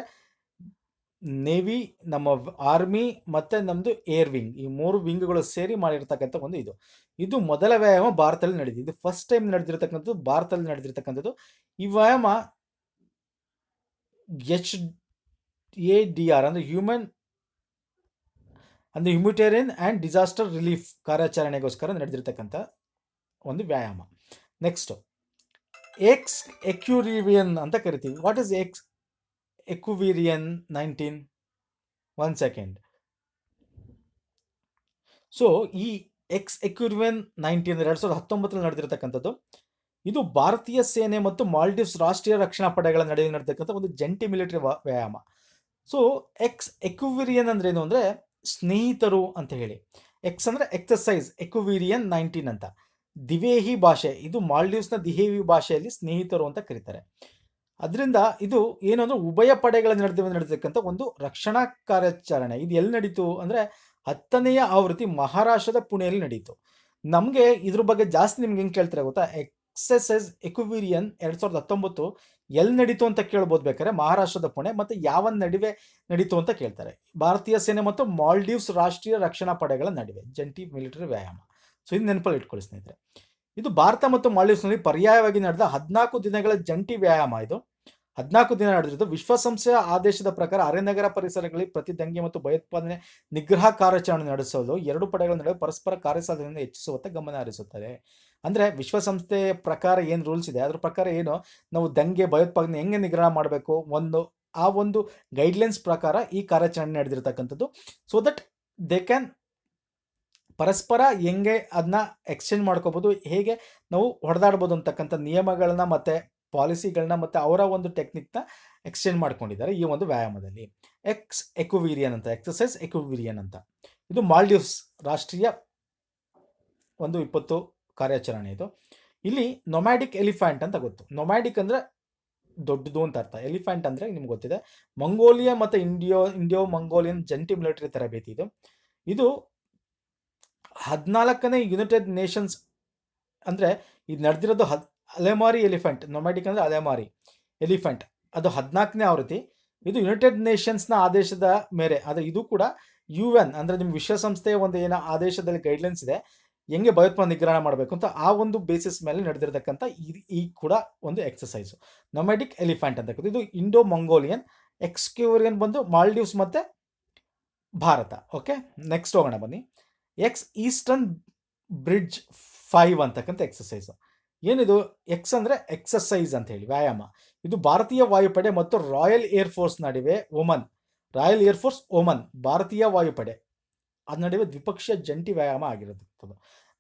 ನೇವಿ ನಮ್ಮ ಆರ್ಮಿ ಮತ್ತು ನಮ್ಮದು ಏರ್ ವಿಂಗ್ ಈ ಮೂರು ವಿಂಗ್ಗಳು ಸೇರಿ ಮಾಡಿರ್ತಕ್ಕಂಥ ಒಂದು ಇದು ಇದು ಮೊದಲ ವ್ಯಾಯಾಮ ಭಾರತದಲ್ಲಿ ನಡೆದಿದೆ ಇದು ಫಸ್ಟ್ ಟೈಮ್ ನಡೆದಿರ್ತಕ್ಕಂಥದ್ದು ಭಾರತದಲ್ಲಿ ನಡೆದಿರ್ತಕ್ಕಂಥದ್ದು ಈ ವ್ಯಾಯಾಮ ಎಚ್ ಎ ಡಿ ಆರ್ ಅಂದರೆ ಹ್ಯೂಮನ್ ಅಂದರೆ ಹ್ಯುಮಿಟೇರಿಯನ್ ಆ್ಯಂಡ್ ಡಿಸಾಸ್ಟರ್ ರಿಲೀಫ್ ಕಾರ್ಯಾಚರಣೆಗೋಸ್ಕರ ನಡೆದಿರ್ತಕ್ಕಂಥ ಒಂದು ವ್ಯಾಯಾಮ ನೆಕ್ಸ್ಟು ಎಕ್ಸ್ ಎಕ್ಯುರಿವಿಯನ್ ಅಂತ ಕರಿತೀವಿ what is X Ekuverin nineteen one second so ಈ ಎಕ್ಸ್ ಎಕ್ಯುರಿವಿಯನ್ ನೈನ್ಟೀನ್ ಎರಡು ಸಾವಿರದ ಹತ್ತೊಂಬತ್ತರಲ್ಲಿ ನಡೆದಿರತಕ್ಕಂಥದ್ದು ಇದು ಭಾರತೀಯ ಸೇನೆ ಮತ್ತು ಮಾಲ್ಡೀವ್ಸ್ ರಾಷ್ಟ್ರೀಯ ರಕ್ಷಣಾ ಪಡೆಗಳ ನಡುವೆ ನಡೆತಕ್ಕಂಥ ಒಂದು ಜಂಟಿ ಮಿಲಿಟರಿ ವ್ಯಾಯಾಮ ಸೊ ಎಕ್ಸ್ ಎಕ್ಯುವಿರಿಯನ್ ಅಂದ್ರೆ ಏನು ಅಂದರೆ ಸ್ನೇಹಿತರು ಅಂತ ಹೇಳಿ ಎಕ್ಸ್ ಅಂದರೆ ಎಕ್ಸಸೈಸ್ ಎಕ್ವೀರಿಯನ್ ನೈನ್ಟೀನ್ ಅಂತ ದಿವೇಹಿ ಭಾಷೆ ಇದು ಮಾಲ್ಡೀವ್ಸ್ನ ದಿಹೇವಿ ಭಾಷೆಯಲ್ಲಿ ಸ್ನೇಹಿತರು ಅಂತ ಕರೀತಾರೆ ಅದರಿಂದ ಇದು ಏನಂದ್ರೆ ಉಭಯ ಪಡೆಗಳ ನಡೆದ ನಡೆದಕ್ಕಂಥ ಒಂದು ರಕ್ಷಣಾ ಕಾರ್ಯಾಚರಣೆ ಇದು ಎಲ್ಲಿ ನಡೀತು ಅಂದರೆ ಹತ್ತನೆಯ ಆವೃತ್ತಿ ಮಹಾರಾಷ್ಟ್ರದ ಪುಣೆಯಲ್ಲಿ ನಡೀತು ನಮಗೆ ಇದ್ರ ಬಗ್ಗೆ ಜಾಸ್ತಿ ನಿಮ್ಗೆ ಹೆಂಗೆ ಕೇಳ್ತಾರೆ ಗೊತ್ತಾ ಎಕ್ಸಸೈಸ್ ಎಕ್ವೀರಿಯನ್ ಎರಡು ಸಾವಿರದ ಹತ್ತೊಂಬತ್ತು ಎಲ್ಲಿ ನಡೀತು ಅಂತ ಕೇಳ್ಬೋದು ಬೇಕಾದ್ರೆ ಮಹಾರಾಷ್ಟ್ರದ ಪುಣೆ ಮತ್ತು ಯಾವ ನಡುವೆ ನಡೀತು ಅಂತ ಕೇಳ್ತಾರೆ ಭಾರತೀಯ ಸೇನೆ ಮತ್ತು ಮಾಲ್ಡೀವ್ಸ್ ರಾಷ್ಟ್ರೀಯ ರಕ್ಷಣಾ ಪಡೆಗಳ ನಡುವೆ ಜಂಟಿ ಮಿಲಿಟರಿ ವ್ಯಾಯಾಮ ಸೊ ಇದು ನೆನಪಲ್ಲಿ ಇಟ್ಕೊಳ್ಳಿ ಸ್ನೇಹಿತರೆ ಇದು ಭಾರತ ಮತ್ತು ಮಾಲ್ಡೀವ್ಸ್ನಲ್ಲಿ ಪರ್ಯಾಯವಾಗಿ ನಡೆದ ಹದಿನಾಲ್ಕು ದಿನಗಳ ಜಂಟಿ ವ್ಯಾಯಾಮ ಇದು ಹದಿನಾಲ್ಕು ದಿನ ನಡೆದಿದ್ದು ವಿಶ್ವಸಂಸ್ಥೆಯ ಆದೇಶದ ಪ್ರಕಾರ ಅರೆನಗರ ಪರಿಸರಗಳಲ್ಲಿ ಪ್ರತಿ ದಂಗೆ ಮತ್ತು ಭಯೋತ್ಪಾದನೆ ನಿಗ್ರಹ ಕಾರ್ಯಾಚರಣೆ ನಡೆಸಲು ಎರಡು ಪಡೆಗಳ ನಡುವೆ ಪರಸ್ಪರ ಕಾರ್ಯಸಾಧನೆಯನ್ನು ಹೆಚ್ಚಿಸುವತ್ತ ಗಮನ ಹರಿಸುತ್ತದೆ ಅಂದರೆ ವಿಶ್ವಸಂಸ್ಥೆ ಪ್ರಕಾರ ಏನು ರೂಲ್ಸ್ ಇದೆ ಅದ್ರ ಪ್ರಕಾರ ಏನು ನಾವು ದಂಗೆ ಭಯೋತ್ಪಾದನೆ ಹೆಂಗೆ ನಿಗ್ರಹ ಮಾಡಬೇಕು ಒಂದು ಆ ಒಂದು ಗೈಡ್ಲೈನ್ಸ್ ಪ್ರಕಾರ ಈ ಕಾರ್ಯಾಚರಣೆ ನಡೆದಿರ್ತಕ್ಕಂಥದ್ದು ಸೊ ದಟ್ ದೇ ಕ್ಯಾನ್ ಪರಸ್ಪರ ಹೆಂಗೆ ಅದನ್ನ ಎಕ್ಸ್ಚೇಂಜ್ ಮಾಡ್ಕೋಬೋದು ಹೇಗೆ ನಾವು ಹೊಡೆದಾಡ್ಬೋದು ಅಂತಕ್ಕಂಥ ನಿಯಮಗಳನ್ನ ಮತ್ತು ಪಾಲಿಸಿಗಳನ್ನ ಮತ್ತು ಅವರ ಒಂದು ಟೆಕ್ನಿಕ್ನ ಎಕ್ಸ್ಚೇಂಜ್ ಮಾಡ್ಕೊಂಡಿದ್ದಾರೆ ಈ ಒಂದು ವ್ಯಾಯಾಮದಲ್ಲಿ ಎಕ್ಸ್ ಎಕುವೀರಿಯನ್ ಅಂತ ಎಕ್ಸಸೈಸ್ ಎಕುವೀರಿಯನ್ ಅಂತ ಇದು ಮಾಲ್ಡೀವ್ಸ್ ರಾಷ್ಟ್ರೀಯ ಒಂದು ಇಪ್ಪತ್ತು ಕಾರ್ಯಾಚರಣೆ ಇದು ಇಲ್ಲಿ ನೊಮ್ಯಾಡಿಕ್ ಎಲಿಫ್ಯಾಂಟ್ ಅಂತ ಗೊತ್ತು ನೊಮ್ಯಾಡಿಕ್ ಅಂದರೆ ದೊಡ್ಡದು ಅಂತ ಅರ್ಥ ಎಲಿಫ್ಯಾಂಟ್ ಅಂದರೆ ನಿಮ್ಗೆ ಗೊತ್ತಿದೆ ಮಂಗೋಲಿಯಾ ಮತ್ತು ಇಂಡಿಯೋ ಇಂಡಿಯೋ ಮಂಗೋಲಿಯನ್ ಜಂಟಿ ಮಿಲಿಟರಿ ತರಬೇತಿ ಇದು ಇದು ಹದಿನಾಲ್ಕನೇ ಯುನೈಟೆಡ್ ನೇಷನ್ಸ್ ಅಂದರೆ ಇದು ನಡೆದಿರೋದು ಹದ್ ಅಲೆಮಾರಿ ಎಲಿಫೆಂಟ್ ನೊಮ್ಯಾಟಿಕ್ ಅಂದರೆ ಅಲೆಮಾರಿ ಎಲಿಫೆಂಟ್ ಅದು ಹದಿನಾಲ್ಕನೇ ಆವೃತ್ತಿ ಇದು ಯುನೈಟೆಡ್ ನೇಷನ್ಸ್ನ ಆದೇಶದ ಮೇರೆ ಅದು ಇದು ಕೂಡ ಯು ಎನ್ ಅಂದರೆ ನಿಮ್ಮ ವಿಶ್ವಸಂಸ್ಥೆಯ ಒಂದು ಏನೋ ಆದೇಶದಲ್ಲಿ ಗೈಡ್ಲೈನ್ಸ್ ಇದೆ ಹೆಂಗೆ ಭಯೋತ್ಪಾದನೆ ನಿಗ್ರಹ ಮಾಡಬೇಕು ಅಂತ ಆ ಒಂದು ಬೇಸಿಸ್ ಮೇಲೆ ನಡೆದಿರ್ತಕ್ಕಂಥ ಈ ಕೂಡ ಒಂದು ಎಕ್ಸಸೈಸು ನೊಮ್ಯಾಟಿಕ್ ಎಲಿಫೆಂಟ್ ಅಂತ ಇದು ಇಂಡೋ ಮಂಗೋಲಿಯನ್ ಎಕ್ಸ್ಕ್ಯೂರಿಯನ್ ಬಂದು ಮಾಲ್ಡೀವ್ಸ್ ಮತ್ತು ಭಾರತ ಓಕೆ ನೆಕ್ಸ್ಟ್ ಹೋಗೋಣ ಬನ್ನಿ ಎಕ್ಸ್ ಈಸ್ಟರ್ನ್ ಬ್ರಿಡ್ಜ್ ಫೈವ್ ಅಂತಕ್ಕಂಥ ಎಕ್ಸಸೈಸು ಏನಿದು ಎಕ್ಸ್ ಅಂದರೆ ಎಕ್ಸಸೈಸ್ ಅಂತ ಹೇಳಿ ವ್ಯಾಯಾಮ ಇದು ಭಾರತೀಯ ವಾಯುಪಡೆ ಮತ್ತು ರಾಯಲ್ ಏರ್ ಫೋರ್ಸ್ ನಡುವೆ Oman royal air force Oman ಭಾರತೀಯ ವಾಯುಪಡೆ ಆ ನಡುವೆ ದ್ವಿಪಕ್ಷೀಯ ಜಂಟಿ ವ್ಯಾಯಾಮ ಆಗಿರುತ್ತದೆ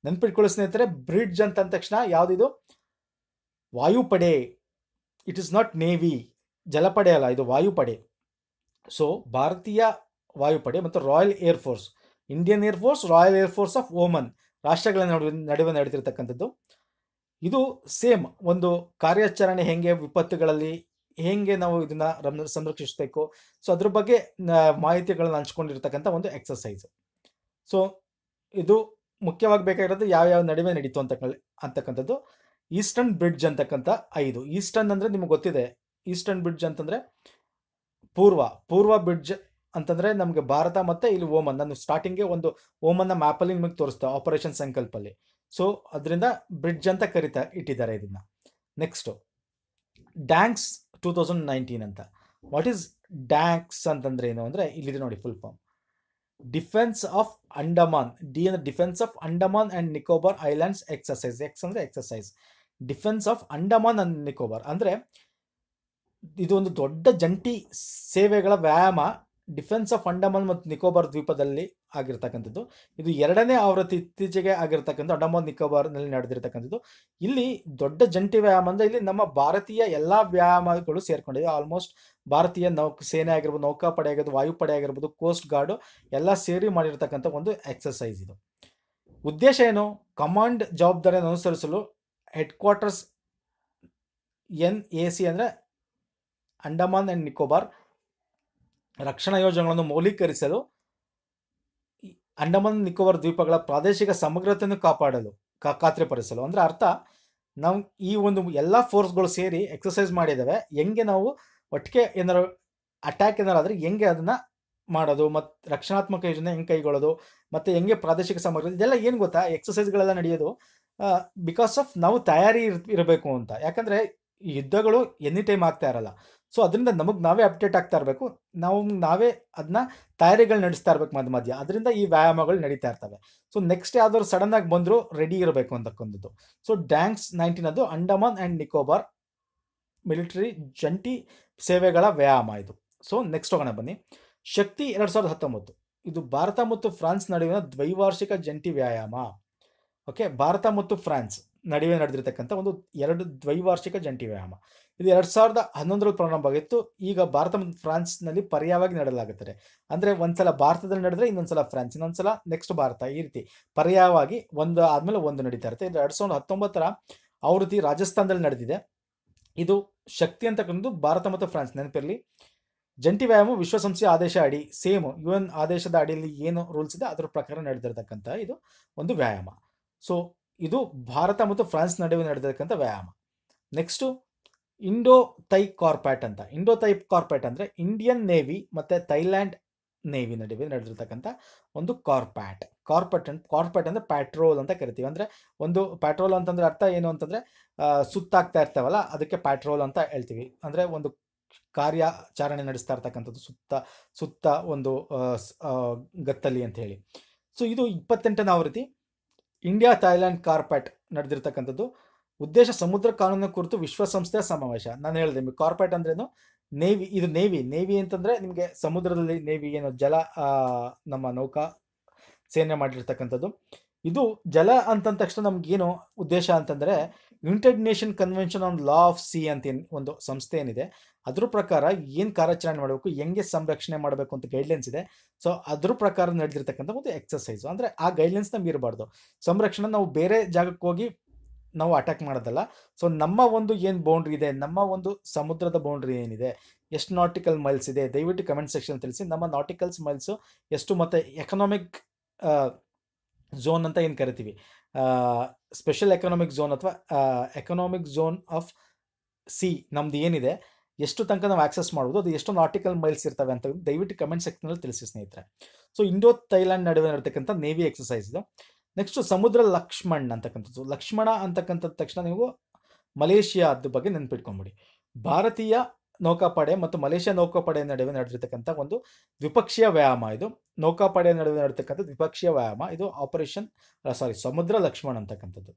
ನೆನಪಿಟ್ಕೊಳ್ಳೋ ಸ್ನೇಹಿತರೆ ಬ್ರಿಡ್ಜ್ ಅಂದ ತಕ್ಷಣ ಯಾವುದಿದು ವಾಯುಪಡೆ ಇಟ್ ಇಸ್ ನಾಟ್ ನೇವಿ ಜಲಪಡೆ ಅಲ್ಲ ಇದು ವಾಯುಪಡೆ ಸೊ ಭಾರತೀಯ ವಾಯುಪಡೆ ಮತ್ತು royal air force Indian air force royal air force of Oman ರಾಷ್ಟ್ರಗಳ ನಡುವೆ ನಡುವೆ ಇದು ಸೇಮ್ ಒಂದು ಕಾರ್ಯಾಚರಣೆ ಹೇಗೆ ವಿಪತ್ತುಗಳಲ್ಲಿ ಹೇಗೆ ನಾವು ಇದನ್ನ ಸಂರಕ್ಷಿಸಬೇಕು ಸೊ ಅದ್ರ ಬಗ್ಗೆ ಮಾಹಿತಿಗಳನ್ನು ಹಂಚ್ಕೊಂಡಿರ್ತಕ್ಕಂಥ ಒಂದು ಎಕ್ಸಸೈಸ್ ಸೊ ಇದು ಮುಖ್ಯವಾಗಿ ಬೇಕಾಗಿರೋದು ಯಾವ್ಯಾವ ನಡುವೆ ನಡೀತು ಅಂತ ಅಂತಕ್ಕಂಥದ್ದು ಈಸ್ಟರ್ನ್ ಬ್ರಿಡ್ಜ್ ಅಂತಕ್ಕಂಥ ಐದು ಈಸ್ಟರ್ನ್ ಅಂದರೆ ನಿಮ್ಗೆ ಗೊತ್ತಿದೆ ಈಸ್ಟರ್ನ್ ಬ್ರಿಡ್ಜ್ ಅಂತಂದರೆ ಪೂರ್ವ ಪೂರ್ವ ಬ್ರಿಡ್ಜ್ ಅಂತಂದರೆ ನಮಗೆ ಭಾರತ ಮತ್ತು ಇಲ್ಲಿ ಓಮನ್ ನಾನು ಸ್ಟಾರ್ಟಿಂಗ್ಗೆ ಒಂದು ಓಮನ್ನ ಮ್ಯಾಪಲ್ಲಿ ನಿಮಗೆ ತೋರಿಸ್ತಾ ಆಪರೇಷನ್ ಸಂಕಲ್ಪಲ್ಲಿ ಸೊ ಅದರಿಂದ ಬ್ರಿಡ್ಜ್ ಅಂತ ಕರಿತ ಇಟ್ಟಿದ್ದಾರೆ ಇದನ್ನು next DANX two thousand nineteen ಅಂತ ವಾಟ್ ಈಸ್ ಡ್ಯಾಂಕ್ಸ್ ಅಂತಂದರೆ ಏನು ಅಂದರೆ ಇಲ್ಲಿದೆ ನೋಡಿ full form defence of Andaman D ಅಂದ್ರೆ defence of Andaman and Nicobar islands exercise X ಅಂದ್ರೆ exercise defence of Andaman and Nicobar ಇದು ಇದೊಂದು ದೊಡ್ಡ ಜಂಟಿ ಸೇವೆಗಳ ವ್ಯಾಯಾಮ ಡಿಫೆನ್ಸ್ ಆಫ್ ಅಂಡಮಾನ್ ಮತ್ತು ನಿಕೋಬಾರ್ ದ್ವೀಪದಲ್ಲಿ ಆಗಿರ್ತಕ್ಕಂಥದ್ದು ಇದು ಎರಡನೇ ಆವೃತ್ತಿ ಇತ್ತೀಚೆಗೆ ಆಗಿರ್ತಕ್ಕಂಥ ಅಂಡಮಾನ್ ನಿಕೋಬಾರ್ನಲ್ಲಿ ನಡೆದಿರ್ತಕ್ಕಂಥದ್ದು ಇಲ್ಲಿ ದೊಡ್ಡ ಜಂಟಿ ವ್ಯಾಯಾಮ ಅಂದರೆ ಇಲ್ಲಿ ನಮ್ಮ ಭಾರತೀಯ ಎಲ್ಲ ವ್ಯಾಯಾಮಗಳು ಸೇರ್ಕೊಂಡಿದೆ ಆಲ್ಮೋಸ್ಟ್ ಭಾರತೀಯ ನೌಕ ಸೇನೆ ಆಗಿರ್ಬೋದು ನೌಕಾಪಡೆ ಆಗಿರ್ಬೋದು ವಾಯುಪಡೆ ಆಗಿರ್ಬೋದು ಕೋಸ್ಟ್ ಗಾರ್ಡು ಎಲ್ಲ ಸೇರಿ ಮಾಡಿರ್ತಕ್ಕಂಥ ಒಂದು ಎಕ್ಸಸೈಸ್ ಇದು ಉದ್ದೇಶ ಏನು ಕಮಾಂಡ್ ಜವಾಬ್ದಾರಿಯನ್ನು ಅನುಸರಿಸಲು headquarters N A C ಅಂದರೆ ಅಂಡಮಾನ್ ಆ್ಯಂಡ್ ನಿಕೋಬಾರ್ ರಕ್ಷಣಾ ಯೋಜನೆಗಳನ್ನು ಮೌಲೀಕರಿಸಲು ಅಂಡಮಾನ್ ನಿಕೋಬಾರ್ ದ್ವೀಪಗಳ ಪ್ರಾದೇಶಿಕ ಸಮಗ್ರತೆಯನ್ನು ಕಾಪಾಡಲು ಕಾ ಖಾತ್ರಿಪಡಿಸಲು ಅಂದರೆ ಅರ್ಥ ನಾವು ಈ ಒಂದು ಎಲ್ಲ ಫೋರ್ಸ್ಗಳು ಸೇರಿ ಎಕ್ಸಸೈಸ್ ಮಾಡಿದ್ದಾವೆ ಹೆಂಗೆ ನಾವು ಒಟ್ಟಿಗೆ ಏನಾರು ಅಟ್ಯಾಕ್ ಏನಾರು ಆದರೆ ಹೆಂಗೆ ಅದನ್ನು ಮಾಡೋದು ಮತ್ತು ರಕ್ಷಣಾತ್ಮಕ ಯೋಜನೆ ಹೆಂಗೆ ಕೈಗೊಳ್ಳೋದು ಮತ್ತು ಹೆಂಗೆ ಪ್ರಾದೇಶಿಕ ಸಮಗ್ರ ಇದೆಲ್ಲ ಏನು ಗೊತ್ತಾ ಎಕ್ಸಸೈಸ್ಗಳೆಲ್ಲ ನಡೆಯೋದು ಬಿಕಾಸ್ ಆಫ್ ನಾವು ತಯಾರಿ ಇರಬೇಕು ಅಂತ ಯಾಕಂದರೆ ಯುದ್ಧಗಳು ಎನಿ ಟೈಮ್ ಆಗ್ತಾ ಇರಲ್ಲ ಸೊ ಅದರಿಂದ ನಮಗೆ ನಾವೇ ಅಪ್ಡೇಟ್ ಆಗ್ತಾ ಇರಬೇಕು ನಾವು ನಾವೇ ಅದನ್ನ ತಯಾರಿಗಳು ನಡೆಸ್ತಾ ಇರಬೇಕು ಮಧ್ಯ ಮಧ್ಯ ಅದರಿಂದ ಈ ವ್ಯಾಯಾಮಗಳು ನಡೀತಾ ಇರ್ತವೆ ಸೊ ನೆಕ್ಸ್ಟ್ ಯಾವ್ದಾದ್ರು ಆಗಿ ಬಂದರೂ ರೆಡಿ ಇರಬೇಕು ಅಂತಕ್ಕಂಥದ್ದು ಸೊ ಡ್ಯಾಂಕ್ಸ್ ನೈನ್ಟೀನ್ ಅದು ಅಂಡಮಾನ್ ಆ್ಯಂಡ್ ನಿಕೋಬಾರ್ ಮಿಲಿಟರಿ ಜಂಟಿ ಸೇವೆಗಳ ವ್ಯಾಯಾಮ ಇದು ಸೊ ನೆಕ್ಸ್ಟ್ ಹೋಗೋಣ ಬನ್ನಿ ಶಕ್ತಿ ಎರಡು ಸಾವಿರದ ಹತ್ತೊಂಬತ್ತು ಇದು ಭಾರತ ಮತ್ತು ಫ್ರಾನ್ಸ್ ನಡುವಿನ ದ್ವೈವಾರ್ಷಿಕ ಜಂಟಿ ವ್ಯಾಯಾಮ ಓಕೆ ಭಾರತ ಮತ್ತು ಫ್ರಾನ್ಸ್ ನಡುವೆ ನಡೆದಿರ್ತಕ್ಕಂಥ ಒಂದು ಎರಡು ದ್ವೈವಾರ್ಷಿಕ ಜಂಟಿ ವ್ಯಾಯಾಮ ಇದು ಎರಡು ಸಾವಿರದ ಹನ್ನೊಂದರಲ್ಲಿ ಪ್ರಾರಂಭ ಆಗಿತ್ತು ಈಗ ಭಾರತ ಮತ್ತು ಫ್ರಾನ್ಸ್ನಲ್ಲಿ ಪರ್ಯಾಯವಾಗಿ ನಡೆಯಲಾಗುತ್ತದೆ ಅಂದರೆ ಒಂದ್ಸಲ ಭಾರತದಲ್ಲಿ ನಡೆದ್ರೆ ಇನ್ನೊಂದ್ಸಲ ಫ್ರಾನ್ಸ್ ಇನ್ನೊಂದ್ಸಲ ನೆಕ್ಸ್ಟ್ ಭಾರತ ಈ ರೀತಿ ಪರ್ಯಾಯವಾಗಿ ಒಂದು ಆದಮೇಲೆ ಒಂದು ನಡೀತಾ ಇರುತ್ತೆ ಇದು ಎರಡು ಸಾವಿರದ ಹತ್ತೊಂಬತ್ತರ ಆವೃತ್ತಿ ರಾಜಸ್ಥಾನದಲ್ಲಿ ನಡೆದಿದೆ ಇದು ಶಕ್ತಿ ಅಂತಕ್ಕಂಥದ್ದು ಭಾರತ ಮತ್ತು ಫ್ರಾನ್ಸ್ ನೆನಪಿರಲಿ ಜಂಟಿ ವ್ಯಾಯಾಮ ವಿಶ್ವಸಂಸ್ಥೆಯ ಆದೇಶ ಅಡಿ ಸೇಮ್ ಯು ಎನ್ ಆದೇಶದ ಅಡಿಯಲ್ಲಿ ಏನು ರೂಲ್ಸ್ ಇದೆ ಅದರ ಪ್ರಕಾರ ನಡೆದಿರತಕ್ಕಂಥ ಇದು ಒಂದು ವ್ಯಾಯಾಮ ಸೊ ಇದು ಭಾರತ ಮತ್ತು ಫ್ರಾನ್ಸ್ ನಡುವೆ ನಡೆದಕ್ಕಂಥ ವ್ಯಾಯಾಮ ನೆಕ್ಸ್ಟು ಇಂಡೋ ತೈ ಕಾರ್ಪ್ಯಾಟ್ ಅಂತ ಇಂಡೋ ತೈ ಕಾರ್ಪ್ಯಾಟ್ ಅಂದರೆ ಇಂಡಿಯನ್ ನೇವಿ ಮತ್ತು ಥೈಲ್ಯಾಂಡ್ ನೇವಿ ನಡುವೆ ನಡೆದಿರ್ತಕ್ಕಂಥ ಒಂದು ಕಾರ್ಪ್ಯಾಟ್ ಕಾರ್ಪೆಟ್ ಅಂತ ಕಾರ್ಪೆಟ್ ಅಂದರೆ ಪ್ಯಾಟ್ರೋಲ್ ಅಂತ ಕರಿತೀವಿ ಅಂದರೆ ಒಂದು ಪ್ಯಾಟ್ರೋಲ್ ಅಂತಂದರೆ ಅರ್ಥ ಏನು ಅಂತಂದರೆ ಸುತ್ತಾಗ್ತಾ ಇರ್ತಾವಲ್ಲ ಅದಕ್ಕೆ ಪ್ಯಾಟ್ರೋಲ್ ಅಂತ ಹೇಳ್ತೀವಿ ಅಂದರೆ ಒಂದು ಕಾರ್ಯಾಚರಣೆ ನಡೆಸ್ತಾ ಇರ್ತಕ್ಕಂಥದ್ದು ಸುತ್ತ ಸುತ್ತ ಒಂದು ಗತ್ತಲಿ ಅಂತ ಹೇಳಿ ಸೊ ಇದು ಇಪ್ಪತ್ತೆಂಟನೇ ಆವೃತ್ತಿ ಇಂಡಿಯಾ ಥಾಯ್ಲ್ಯಾಂಡ್ ಕಾರ್ಪೆಟ್ ನಡೆದಿರ್ತಕ್ಕಂಥದ್ದು ಉದ್ದೇಶ ಸಮುದ್ರ ಕಾನೂನು ಕುರಿತು ವಿಶ್ವಸಂಸ್ಥೆಯ ಸಮಾವೇಶ ನಾನು ಹೇಳಿದೆ ನಿಮಗೆ ಕಾರ್ಪೆಟ್ ಅಂದ್ರೇನು ನೇವಿ ಇದು ನೇವಿ ನೇವಿ ಅಂತಂದ್ರೆ ನಿಮಗೆ ಸಮುದ್ರದಲ್ಲಿ ನೇವಿ ಏನು ಜಲ ನಮ್ಮ ನೌಕಾ ಸೇನೆ ಮಾಡಿರ್ತಕ್ಕಂಥದ್ದು ಇದು ಜಲ ಅಂತಂದ ತಕ್ಷಣ ಏನು ಉದ್ದೇಶ ಅಂತಂದ್ರೆ United Nation convention on law of sea ಅಂತ ಏನು ಒಂದು ಸಂಸ್ಥೆ ಏನಿದೆ ಅದ್ರ ಪ್ರಕಾರ ಏನು ಕಾರ್ಯಾಚರಣೆ ಮಾಡಬೇಕು ಹೆಂಗೆ ಸಂರಕ್ಷಣೆ ಮಾಡಬೇಕು ಅಂತ ಗೈಡ್ಲೈನ್ಸ್ ಇದೆ ಸೊ ಅದ್ರ ಪ್ರಕಾರ ನಡೆದಿರ್ತಕ್ಕಂಥ ಒಂದು ಎಕ್ಸಸೈಸು ಅಂದರೆ ಆ ಗೈಡ್ಲೈನ್ಸ್ನ ಮೀರಬಾರ್ದು ಸಂರಕ್ಷಣೆ ನಾವು ಬೇರೆ ಜಾಗಕ್ಕೆ ಹೋಗಿ ನಾವು ಅಟ್ಯಾಕ್ ಮಾಡೋದಲ್ಲ ಸೊ ನಮ್ಮ ಒಂದು ಏನು ಬೌಂಡ್ರಿ ಇದೆ ನಮ್ಮ ಒಂದು ಸಮುದ್ರದ ಬೌಂಡ್ರಿ ಏನಿದೆ ಎಷ್ಟು ನಾಟಿಕಲ್ ಮೈಲ್ಸ್ ಇದೆ ದಯವಿಟ್ಟು ಕಮೆಂಟ್ ಸೆಕ್ಷನ್ ತಿಳಿಸಿ ನಮ್ಮ ನಾಟಿಕಲ್ಸ್ ಮೈಲ್ಸು ಎಷ್ಟು ಮತ್ತು ಎಕನಾಮಿಕ್ ಝೋನ್ ಅಂತ ಏನು ಕರಿತೀವಿ ಸ್ಪೆಷಲ್ ಎಕನಾಮಿಕ್ ಝೋನ್ ಅಥವಾ ಎಕನಾಮಿಕ್ ಝೋನ್ ಆಫ್ ಸಿ ನಮ್ದು ಏನಿದೆ ಎಷ್ಟು ತನಕ ನಾವು ಆಕ್ಸೆಸ್ ಮಾಡ್ಬೋದು ಅದು ಎಷ್ಟೊಂದು ಆರ್ಟಿಕಲ್ ಮೈಲ್ಸ್ ಇರ್ತವೆ ಅಂತ ದಯವಿಟ್ಟು ಕಮೆಂಟ್ ಸೆಕ್ಸ್ನಲ್ಲಿ ತಿಳಿಸಿ ಸ್ನೇಹಿತರೆ ಸೊ ಇಂಡೋ ಥೈಲ್ಯಾಂಡ್ ನಡುವೆ ಇರತಕ್ಕಂಥ ನೇವಿ ಎಕ್ಸಸೈಸ್ ಇದು ನೆಕ್ಸ್ಟ್ ಸಮುದ್ರ ಲಕ್ಷ್ಮಣ್ ಅಂತಕ್ಕಂಥದ್ದು ಲಕ್ಷ್ಮಣ ಅಂತಕ್ಕಂಥದ್ದು ತಕ್ಷಣ ನೀವು ಮಲೇಷಿಯಾದ ಬಗ್ಗೆ ನೆನ್ಪಿಟ್ಕೊಂಬಿಡಿ ಭಾರತೀಯ ನೌಕಾಪಡೆ ಮತ್ತು ಮಲೇಷ್ಯಾ ನೌಕಾಪಡೆ ನಡುವೆ ನಡೆದಿರ್ತಕ್ಕಂಥ ಒಂದು ದ್ವಿಪಕ್ಷೀಯ ವ್ಯಾಯಾಮ ಇದು ನೌಕಾಪಡೆ ನಡುವೆ ನಡೆತಕ್ಕಂಥ ದ್ವಿಪಕ್ಷೀಯ ವ್ಯಾಯಾಮ ಇದು ಆಪರೇಷನ್ ಸಾರಿ ಸಮುದ್ರ ಲಕ್ಷ್ಮಣ್ ಅಂತಕ್ಕಂಥದ್ದು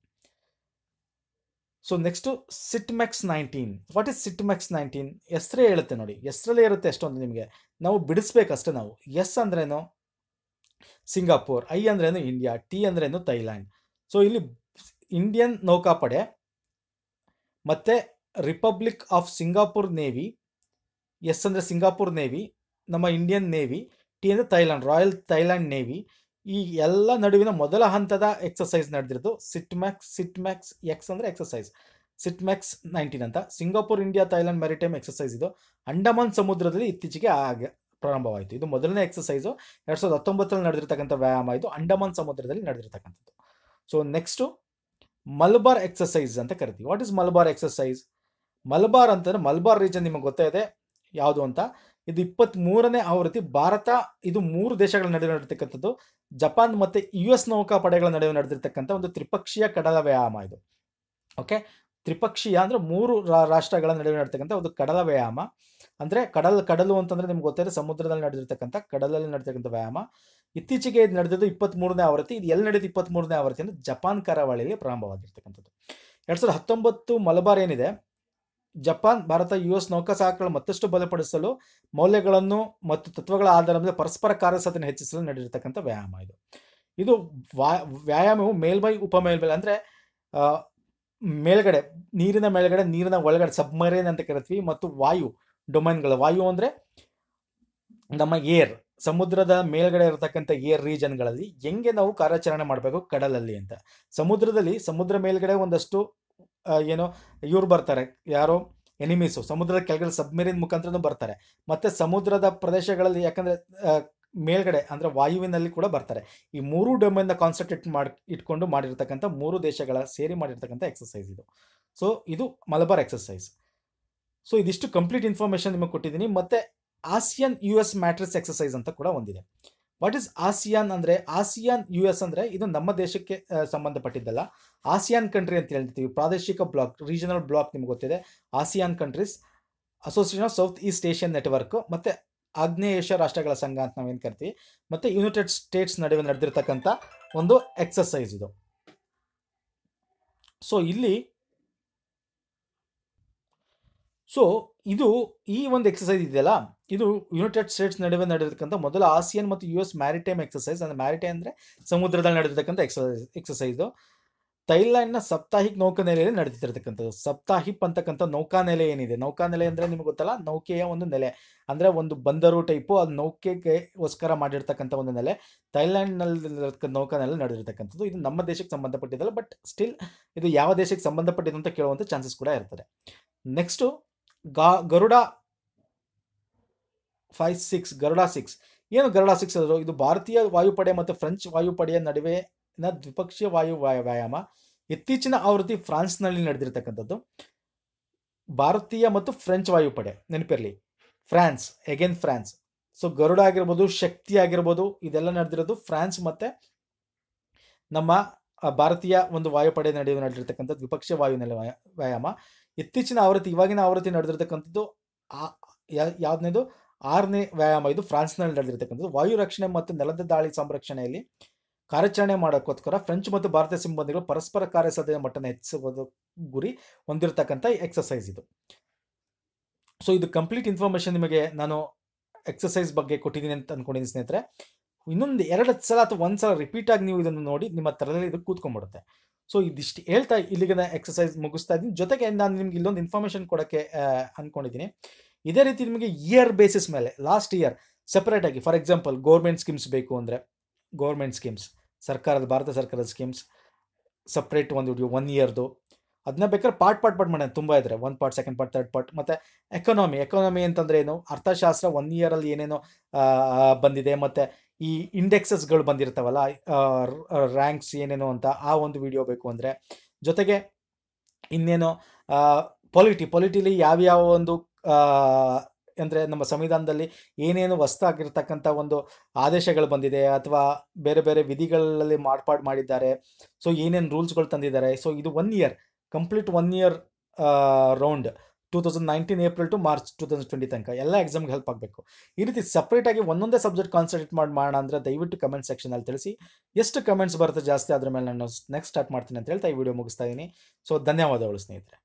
so next SITMEX nineteen what is SITMEX nineteen ಹೆಸ್ರೇ ಹೇಳುತ್ತೆ ನೋಡಿ ಹೆಸರಲ್ಲೇ ಇರುತ್ತೆ ಅಷ್ಟೊಂದು ನಿಮಗೆ ನಾವು ಬಿಡಿಸ್ಬೇಕಷ್ಟೇ ನಾವು ಎಸ್ ಅಂದ್ರೇನು ಸಿಂಗಾಪುರ್ ಐ ಅಂದ್ರೇನು ಇಂಡಿಯಾ ಟಿ ಅಂದ್ರೇನು ಥೈಲ್ಯಾಂಡ್ ಸೊ ಇಲ್ಲಿ ಇಂಡಿಯನ್ ನೌಕಾಪಡೆ ಮತ್ತು republic of Singapore navy S ಅಂದರೆ ಸಿಂಗಾಪುರ್ ನೇವಿ ನಮ್ಮ ಇಂಡಿಯನ್ ನೇವಿ ಟಿ ಅಂದರೆ ಥೈಲ್ಯಾಂಡ್ ರಾಯಲ್ ಥೈಲ್ಯಾಂಡ್ ನೇವಿ ಈ ಎಲ್ಲ ನಡುವಿನ ಮೊದಲ ಹಂತದ ಎಕ್ಸಸೈಸ್ ನಡೆದಿರೋದು SITMEX SITMEX X ಅಂದರೆ ಎಕ್ಸಸೈಸ್ ಸಿಟ್ ಮ್ಯಾಕ್ಸ್ ನೈನ್ಟೀನ್ ಅಂತ Singapore India Thailand maritime exercise ಇದು ಅಂಡಮಾನ್ ಸಮುದ್ರದಲ್ಲಿ ಇತ್ತೀಚೆಗೆ ಆಗ ಪ್ರಾರಂಭವಾಯಿತು ಇದು ಮೊದಲನೇ ಎಕ್ಸಸೈಸು ಎರಡು ಸಾವಿರದ ಹತ್ತೊಂಬತ್ತರಲ್ಲಿ ನಡೆದಿರ್ತಕ್ಕಂಥ ವ್ಯಾಯಾಮ ಇದು ಅಂಡಮಾನ್ ಸಮುದ್ರದಲ್ಲಿ ನಡೆದಿರ್ತಕ್ಕಂಥದ್ದು ಸೊ ನೆಕ್ಸ್ಟು ಮಲಬಾರ್ ಎಕ್ಸಸೈಸ್ ಅಂತ ಕರಿತೀವಿ what is Malabar exercise Malabar ಅಂತಂದ್ರೆ ಮಲಬಾರ್ ರೀಜನ್ ನಿಮಗೆ ಗೊತ್ತೇ ಇದೆ ಯಾವುದು ಅಂತ ಇದು ಮೂರನೇ ಆವೃತ್ತಿ ಭಾರತ ಇದು ಮೂರು ದೇಶಗಳ ನಡುವೆ ನಡೆದಿರ್ತಕ್ಕಂಥದ್ದು ಜಪಾನ್ ಮತ್ತು ಯು ಎಸ್ ನೌಕಾಪಡೆಗಳ ನಡುವೆ ನಡೆದಿರ್ತಕ್ಕಂಥ ಒಂದು ತ್ರಿಪಕ್ಷೀಯ ಕಡಲ ವ್ಯಾಯಾಮ ಇದು ಓಕೆ ತ್ರಿಪಕ್ಷೀಯ ಅಂದರೆ ಮೂರು ರಾಷ್ಟ್ರಗಳ ನಡುವೆ ನಡೆತಕ್ಕಂಥ ಒಂದು ಕಡಲ ವ್ಯಾಯಾಮ ಅಂದರೆ ಕಡಲ್ ಕಡಲು ಅಂತಂದರೆ ನಿಮ್ಗೆ ಗೊತ್ತಿದೆ ಸಮುದ್ರದಲ್ಲಿ ನಡೆದಿರ್ತಕ್ಕಂಥ ಕಡಲಲ್ಲಿ ನಡೆತಕ್ಕಂಥ ವ್ಯಾಯಾಮ ಇತ್ತೀಚೆಗೆ ಇದು ನಡೆದಿದ್ದು ಮೂರನೇ ಆವೃತ್ತಿ ಇದು ಎಲ್ಲಿ ನಡೆದು ಮೂರನೇ ಆವೃತ್ತಿ ಅಂದರೆ ಜಪಾನ್ ಕರಾವಳಿಯಲ್ಲಿ ಪ್ರಾರಂಭವಾಗಿರ್ತಕ್ಕಂಥದ್ದು ಎರಡು ಸಾವಿರದ ಹತ್ತೊಂಬತ್ತು ಮಲಬಾರ್ ಏನಿದೆ ಜಪಾನ್ ಭಾರತ ಯು ಎಸ್ ನೌಕಾ ಮತ್ತಷ್ಟು ಬಲಪಡಿಸಲು ಮೌಲ್ಯಗಳನ್ನು ಮತ್ತು ತತ್ವಗಳ ಆಧಾರದ ಮೇಲೆ ಪರಸ್ಪರ ಕಾರ್ಯಸಾಧನೆ ಹೆಚ್ಚಿಸಲು ನಡೆದಿರತಕ್ಕಂಥ ವ್ಯಾಯಾಮ ಇದು ಇದು ವ್ಯಾಯಾಮವು ಮೇಲ್ಮೈ ಉಪಮೇಲ್ಮೈ ಅಂದರೆ ಮೇಲ್ಗಡೆ ನೀರಿನ ಮೇಲ್ಗಡೆ ನೀರಿನ ಒಳಗಡೆ ಸಬ್ಮರೇನ್ ಅಂತ ಕರಿತೀವಿ ಮತ್ತು ವಾಯು ಡೊಮೈನ್ಗಳು ವಾಯು ಅಂದರೆ ನಮ್ಮ ಏರ್ ಸಮುದ್ರದ ಮೇಲ್ಗಡೆ ಇರತಕ್ಕಂಥ ಏರ್ ರೀಜನ್ಗಳಲ್ಲಿ ಹೆಂಗೆ ನಾವು ಕಾರ್ಯಾಚರಣೆ ಮಾಡಬೇಕು ಕಡಲಲ್ಲಿ ಅಂತ ಸಮುದ್ರದಲ್ಲಿ ಸಮುದ್ರ ಮೇಲ್ಗಡೆ ಒಂದಷ್ಟು ಏನು ಇವ್ರು ಬರ್ತಾರೆ ಯಾರೋ ಎನಿಮೀಸು ಸಮುದ್ರದ ಕೆಳಗಡೆ ಸಬ್ಮೆರಿನ್ ಮುಖಾಂತರ ಬರ್ತಾರೆ ಮತ್ತೆ ಸಮುದ್ರದ ಪ್ರದೇಶಗಳಲ್ಲಿ ಯಾಕಂದ್ರೆ ಮೇಲ್ಗಡೆ ಅಂದ್ರೆ ವಾಯುವಿನಲ್ಲಿ ಕೂಡ ಬರ್ತಾರೆ ಈ ಮೂರು ನ ಕಾನ್ಸಂಟ್ರೇಟ್ ಮಾಡಿ ಇಟ್ಕೊಂಡು ಮಾಡಿರ್ತಕ್ಕಂಥ ಮೂರು ದೇಶಗಳ ಸೇರಿ ಮಾಡಿರ್ತಕ್ಕಂಥ ಎಕ್ಸಸೈಸ್ ಇದು ಸೊ ಇದು ಮಲಬಾರ್ ಎಕ್ಸಸೈಸ್ ಸೊ ಇದಿಷ್ಟು ಕಂಪ್ಲೀಟ್ ಇನ್ಫಾರ್ಮೇಷನ್ ನಿಮಗೆ ಕೊಟ್ಟಿದ್ದೀನಿ ಮತ್ತೆ ASEAN U S matrix exercise ಅಂತ ಕೂಡ ಒಂದಿದೆ ವಾಟ್ ಇಸ್ ಆಸಿಯಾನ್ ಅಂದರೆ ಆಸಿಯಾನ್ ಯು ಎಸ್ ಅಂದರೆ ಇದು ನಮ್ಮ ದೇಶಕ್ಕೆ ಸಂಬಂಧಪಟ್ಟಿದ್ದಲ್ಲ ಆಸಿಯಾನ್ ಕಂಟ್ರಿ ಅಂತ ಹೇಳ್ತೀವಿ ಪ್ರಾದೇಶಿಕ ಬ್ಲಾಕ್ ರೀಜನಲ್ ಬ್ಲಾಕ್ ನಿಮ್ಗೆ ಗೊತ್ತಿದೆ ASEAN countries association of south east Asian network ಮತ್ತು ಆಗ್ನೇಯ ಏಷ್ಯಾ ರಾಷ್ಟ್ರಗಳ ಸಂಘ ಅಂತ ನಾವೇನು ಕರಿತೀವಿ ಮತ್ತು ಯುನೈಟೆಡ್ ಸ್ಟೇಟ್ಸ್ ನಡುವೆ ನಡೆದಿರ್ತಕ್ಕಂಥ ಒಂದು ಎಕ್ಸಸೈಸ್ ಇದು ಸೊ ಇಲ್ಲಿ ಸೊ ಇದು ಈ ಒಂದು ಎಕ್ಸಸೈಸ್ ಇದೆಯಲ್ಲ ಇದು ಯುನೈಟೆಡ್ ಸ್ಟೇಟ್ಸ್ ನಡುವೆ ನಡೆದಿರ್ತಕ್ಕಂಥ ಮೊದಲ ಆಸಿಯನ್ ಮತ್ತು ಯು ಎಸ್ ಮ್ಯಾರಿಟೈಮ್ ಎಕ್ಸಸೈಸ್ ಅಂದರೆ ಮ್ಯಾರಿಟೈಮ್ ಅಂದರೆ ಸಮುದ್ರದಲ್ಲಿ ನಡೆದಿರ್ತಕ್ಕಂಥ ಎಕ್ಸಸೈಸ್ ಎಕ್ಸಸೈಸು ಥೈಲ್ಯಾಂಡ್ನ ಸಪ್ತಾಹಿಕ್ ನೆಲೆಯಲ್ಲಿ ನಡೆದಿರ್ತಕ್ಕಂಥದ್ದು ಸಪ್ತಾಹಿಪ್ ಅಂತಕ್ಕಂಥ ನೌಕಾನೆಲೆ ಏನಿದೆ ನೌಕಾನೆಲೆ ಅಂದರೆ ನಿಮಗೆ ಗೊತ್ತಲ್ಲ ನೌಕೆಯ ಒಂದು ನೆಲೆ ಅಂದರೆ ಒಂದು ಬಂದರು ಟೈಪು ಅದು ನೌಕೆಗೆ ವೋಸ್ಕರ ಮಾಡಿರ್ತಕ್ಕಂಥ ಒಂದು ನೆಲೆ ಥೈಲ್ಯಾಂಡ್ನಲ್ಲಿ ನೌಕಾನೆಲೆ ನಡೆದಿರ್ತಕ್ಕಂಥದ್ದು ಇದು ನಮ್ಮ ದೇಶಕ್ಕೆ ಸಂಬಂಧಪಟ್ಟಿದ್ದಲ್ಲ ಬಟ್ ಸ್ಟಿಲ್ ಇದು ಯಾವ ದೇಶಕ್ಕೆ ಸಂಬಂಧಪಟ್ಟಿದೆ ಅಂತ ಕೇಳುವಂಥ ಚಾನ್ಸಸ್ ಕೂಡ ಇರ್ತದೆ ನೆಕ್ಸ್ಟು ಗಾ ಗರುಡ ಫೈ ಸಿಕ್ಸ್ ಗರುಡ ಸಿಕ್ಸ್ ಏನು ಗರುಡ ಸಿಕ್ಸ್ ಅದರು ಇದು ಭಾರತೀಯ ವಾಯುಪಡೆ ಮತ್ತು ಫ್ರೆಂಚ್ ವಾಯುಪಡೆಯ ನಡುವೆನ ದ್ವಿಪಕ್ಷೀಯ ವಾಯು ವ್ಯಾಯಾಮ ಇತ್ತೀಚಿನ ಆವೃತ್ತಿ ಫ್ರಾನ್ಸ್ನಲ್ಲಿ ನಡೆದಿರ್ತಕ್ಕಂಥದ್ದು ಭಾರತೀಯ ಮತ್ತು ಫ್ರೆಂಚ್ ವಾಯುಪಡೆ ನೆನಪಿರಲಿ France again France so Garuda ಆಗಿರ್ಬೋದು ಶಕ್ತಿ ಆಗಿರ್ಬೋದು ಇದೆಲ್ಲ ನಡೆದಿರೋದು ಫ್ರಾನ್ಸ್ ಮತ್ತು ನಮ್ಮ ಭಾರತೀಯ ಒಂದು ವಾಯುಪಡೆ ನಡೆಯುವ ನಡೆದಿರ್ತಕ್ಕಂಥ ದ್ವಿಪಕ್ಷೀಯ ವಾಯು ವ್ಯಾಯಾಮ ಇತ್ತೀಚಿನ ಆವೃತ್ತಿ ಇವಾಗಿನ ಆವೃತ್ತಿ ನಡೆದಿರ್ತಕ್ಕಂಥದ್ದು ಯಾವ್ದನೇದು ಆರನೇ ವ್ಯಾಯಾಮ ಇದು ಫ್ರಾನ್ಸ್ನಲ್ಲಿ ನಡೆದಿರ್ತಕ್ಕಂಥದ್ದು ವಾಯು ರಕ್ಷಣೆ ಮತ್ತು ನೆಲದ ದಾಳಿ ಸಂರಕ್ಷಣೆಯಲ್ಲಿ ಕಾರ್ಯಾಚರಣೆ ಮಾಡೋಕ್ಕೋಸ್ಕರ ಫ್ರೆಂಚ್ ಮತ್ತು ಭಾರತೀಯ ಸಿಬ್ಬಂದಿಗಳು ಪರಸ್ಪರ ಕಾರ್ಯಸಾಧ್ಯ ಮಟ್ಟನ ಹೆಚ್ಚಿಸುವ ಗುರಿ ಹೊಂದಿರತಕ್ಕಂಥ ಎಕ್ಸಸೈಸ್ ಇದು ಸೊ ಇದು ಕಂಪ್ಲೀಟ್ ಇನ್ಫಾರ್ಮೇಶನ್ ನಿಮಗೆ ನಾನು ಎಕ್ಸಸೈಸ್ ಬಗ್ಗೆ ಕೊಟ್ಟಿದ್ದೀನಿ ಅಂತ ಅನ್ಕೊಂಡಿದ್ದೀನಿ ಸ್ನೇಹಿತರೆ ಇನ್ನೊಂದು ಎರಡು ಸಲ ಅಥವಾ ಒಂದು ಸಲ ರಿಪೀಟ್ ಆಗಿ ನೀವು ಇದನ್ನು ನೋಡಿ ನಿಮ್ಮ ತರದಲ್ಲಿ ಇದು ಕೂತ್ಕೊಂಡ್ಬಿಡುತ್ತೆ ಸೊ ಇದಿಷ್ಟು ಹೇಳ್ತಾ ಇಲ್ಲಿಗೆ ನಾನು ಎಕ್ಸಸೈಸ್ ಮುಗಿಸ್ತಾ ಇದ್ದೀನಿ ಜೊತೆಗೆ ನಾನು ನಿಮ್ಗೆ ಇಲ್ಲೊಂದು ಇನ್ಫಾರ್ಮೇಶನ್ ಕೊಡೋಕ್ಕೆ ಅಂದ್ಕೊಂಡಿದ್ದೀನಿ ಇದೇ ರೀತಿ ನಿಮಗೆ ಇಯರ್ ಬೇಸಿಸ್ ಮೇಲೆ ಲಾಸ್ಟ್ ಇಯರ್ ಸಪ್ರೇಟಾಗಿ ಫಾರ್ ಎಕ್ಸಾಂಪಲ್ ಗೌರ್ಮೆಂಟ್ ಸ್ಕೀಮ್ಸ್ ಬೇಕು ಅಂದರೆ ಗೌರ್ಮೆಂಟ್ ಸ್ಕೀಮ್ಸ್ ಸರ್ಕಾರದ ಭಾರತ ಸರ್ಕಾರದ ಸ್ಕೀಮ್ಸ್ ಸಪ್ರೇಟ್ ಒಂದು ಒನ್ ಇಯರ್ದು ಅದನ್ನ ಬೇಕಾದ್ರೆ ಪಾರ್ಟ್ ಪಾರ್ಟ್ ಪಾರ್ಟ್ ಮಾಡೋಣ ತುಂಬ ಇದ್ರೆ one part second part third part ಮತ್ತು ಎಕನಾಮಿ ಎಕನಾಮಿ ಅಂತಂದ್ರೆ ಏನು ಅರ್ಥಶಾಸ್ತ್ರ ಒನ್ ಇಯರಲ್ಲಿ ಏನೇನೋ ಬಂದಿದೆ ಮತ್ತು ಈ ಇಂಡೆಕ್ಸಸ್ಗಳು ಬಂದಿರ್ತಾವಲ್ಲ ರ್ಯಾಂಕ್ಸ್ ಏನೇನೋ ಅಂತ ಆ ಒಂದು ವಿಡಿಯೋ ಬೇಕು ಅಂದರೆ ಜೊತೆಗೆ ಇನ್ನೇನು ಪೊಲಿಟಿ ಪೊಲಿಟಿಲಿ ಯಾವ್ಯಾವ ಒಂದು ಅಂದರೆ ನಮ್ಮ ಸಂವಿಧಾನದಲ್ಲಿ ಏನೇನು ಹೊಸ್ತಾಗಿರ್ತಕ್ಕಂಥ ಒಂದು ಆದೇಶಗಳು ಬಂದಿದೆ ಅಥವಾ ಬೇರೆ ಬೇರೆ ವಿಧಿಗಳಲ್ಲಿ ಮಾರ್ಪಾಡು ಮಾಡಿದ್ದಾರೆ ಸೊ ಏನೇನು ರೂಲ್ಸ್ಗಳು ತಂದಿದ್ದಾರೆ ಸೊ ಇದು one year complete one year round two thousand nineteen April to March two thousand twenty ತನಕ ಎಲ್ಲ ಎಕ್ಸಾಮ್ಗೆ ಹೆಲ್ಪ್ ಆಗಬೇಕು ಈ ರೀತಿ ಸಪ್ರೇಟಾಗಿ ಒಂದೊಂದೇ ಸಬ್ಜೆಕ್ಟ್ ಕಾನ್ಸಂಟ್ರೇಟ್ ಮಾಡಿ ಮಾಡೋಣ ಅಂದರೆ ದಯವಿಟ್ಟು ಕಮೆಂಟ್ ಸೆಕ್ಷನಲ್ಲಿ ತಿಳಿಸಿ ಎಷ್ಟು ಕಮೆಂಟ್ಸ್ ಬರುತ್ತೆ ಜಾಸ್ತಿ ಅದ್ರ ಮೇಲೆ ನಾನು ನೆಕ್ಸ್ಟ್ ಸ್ಟಾರ್ಟ್ ಮಾಡ್ತೀನಿ ಅಂತ ಹೇಳ್ತಾ ಈ ವಿಡಿಯೋ ಮುಗಿಸ್ತಾ ಇದ್ದೀನಿ ಸೊ ಧನ್ಯವಾದಗಳು ಸ್ನೇಹಿತರೆ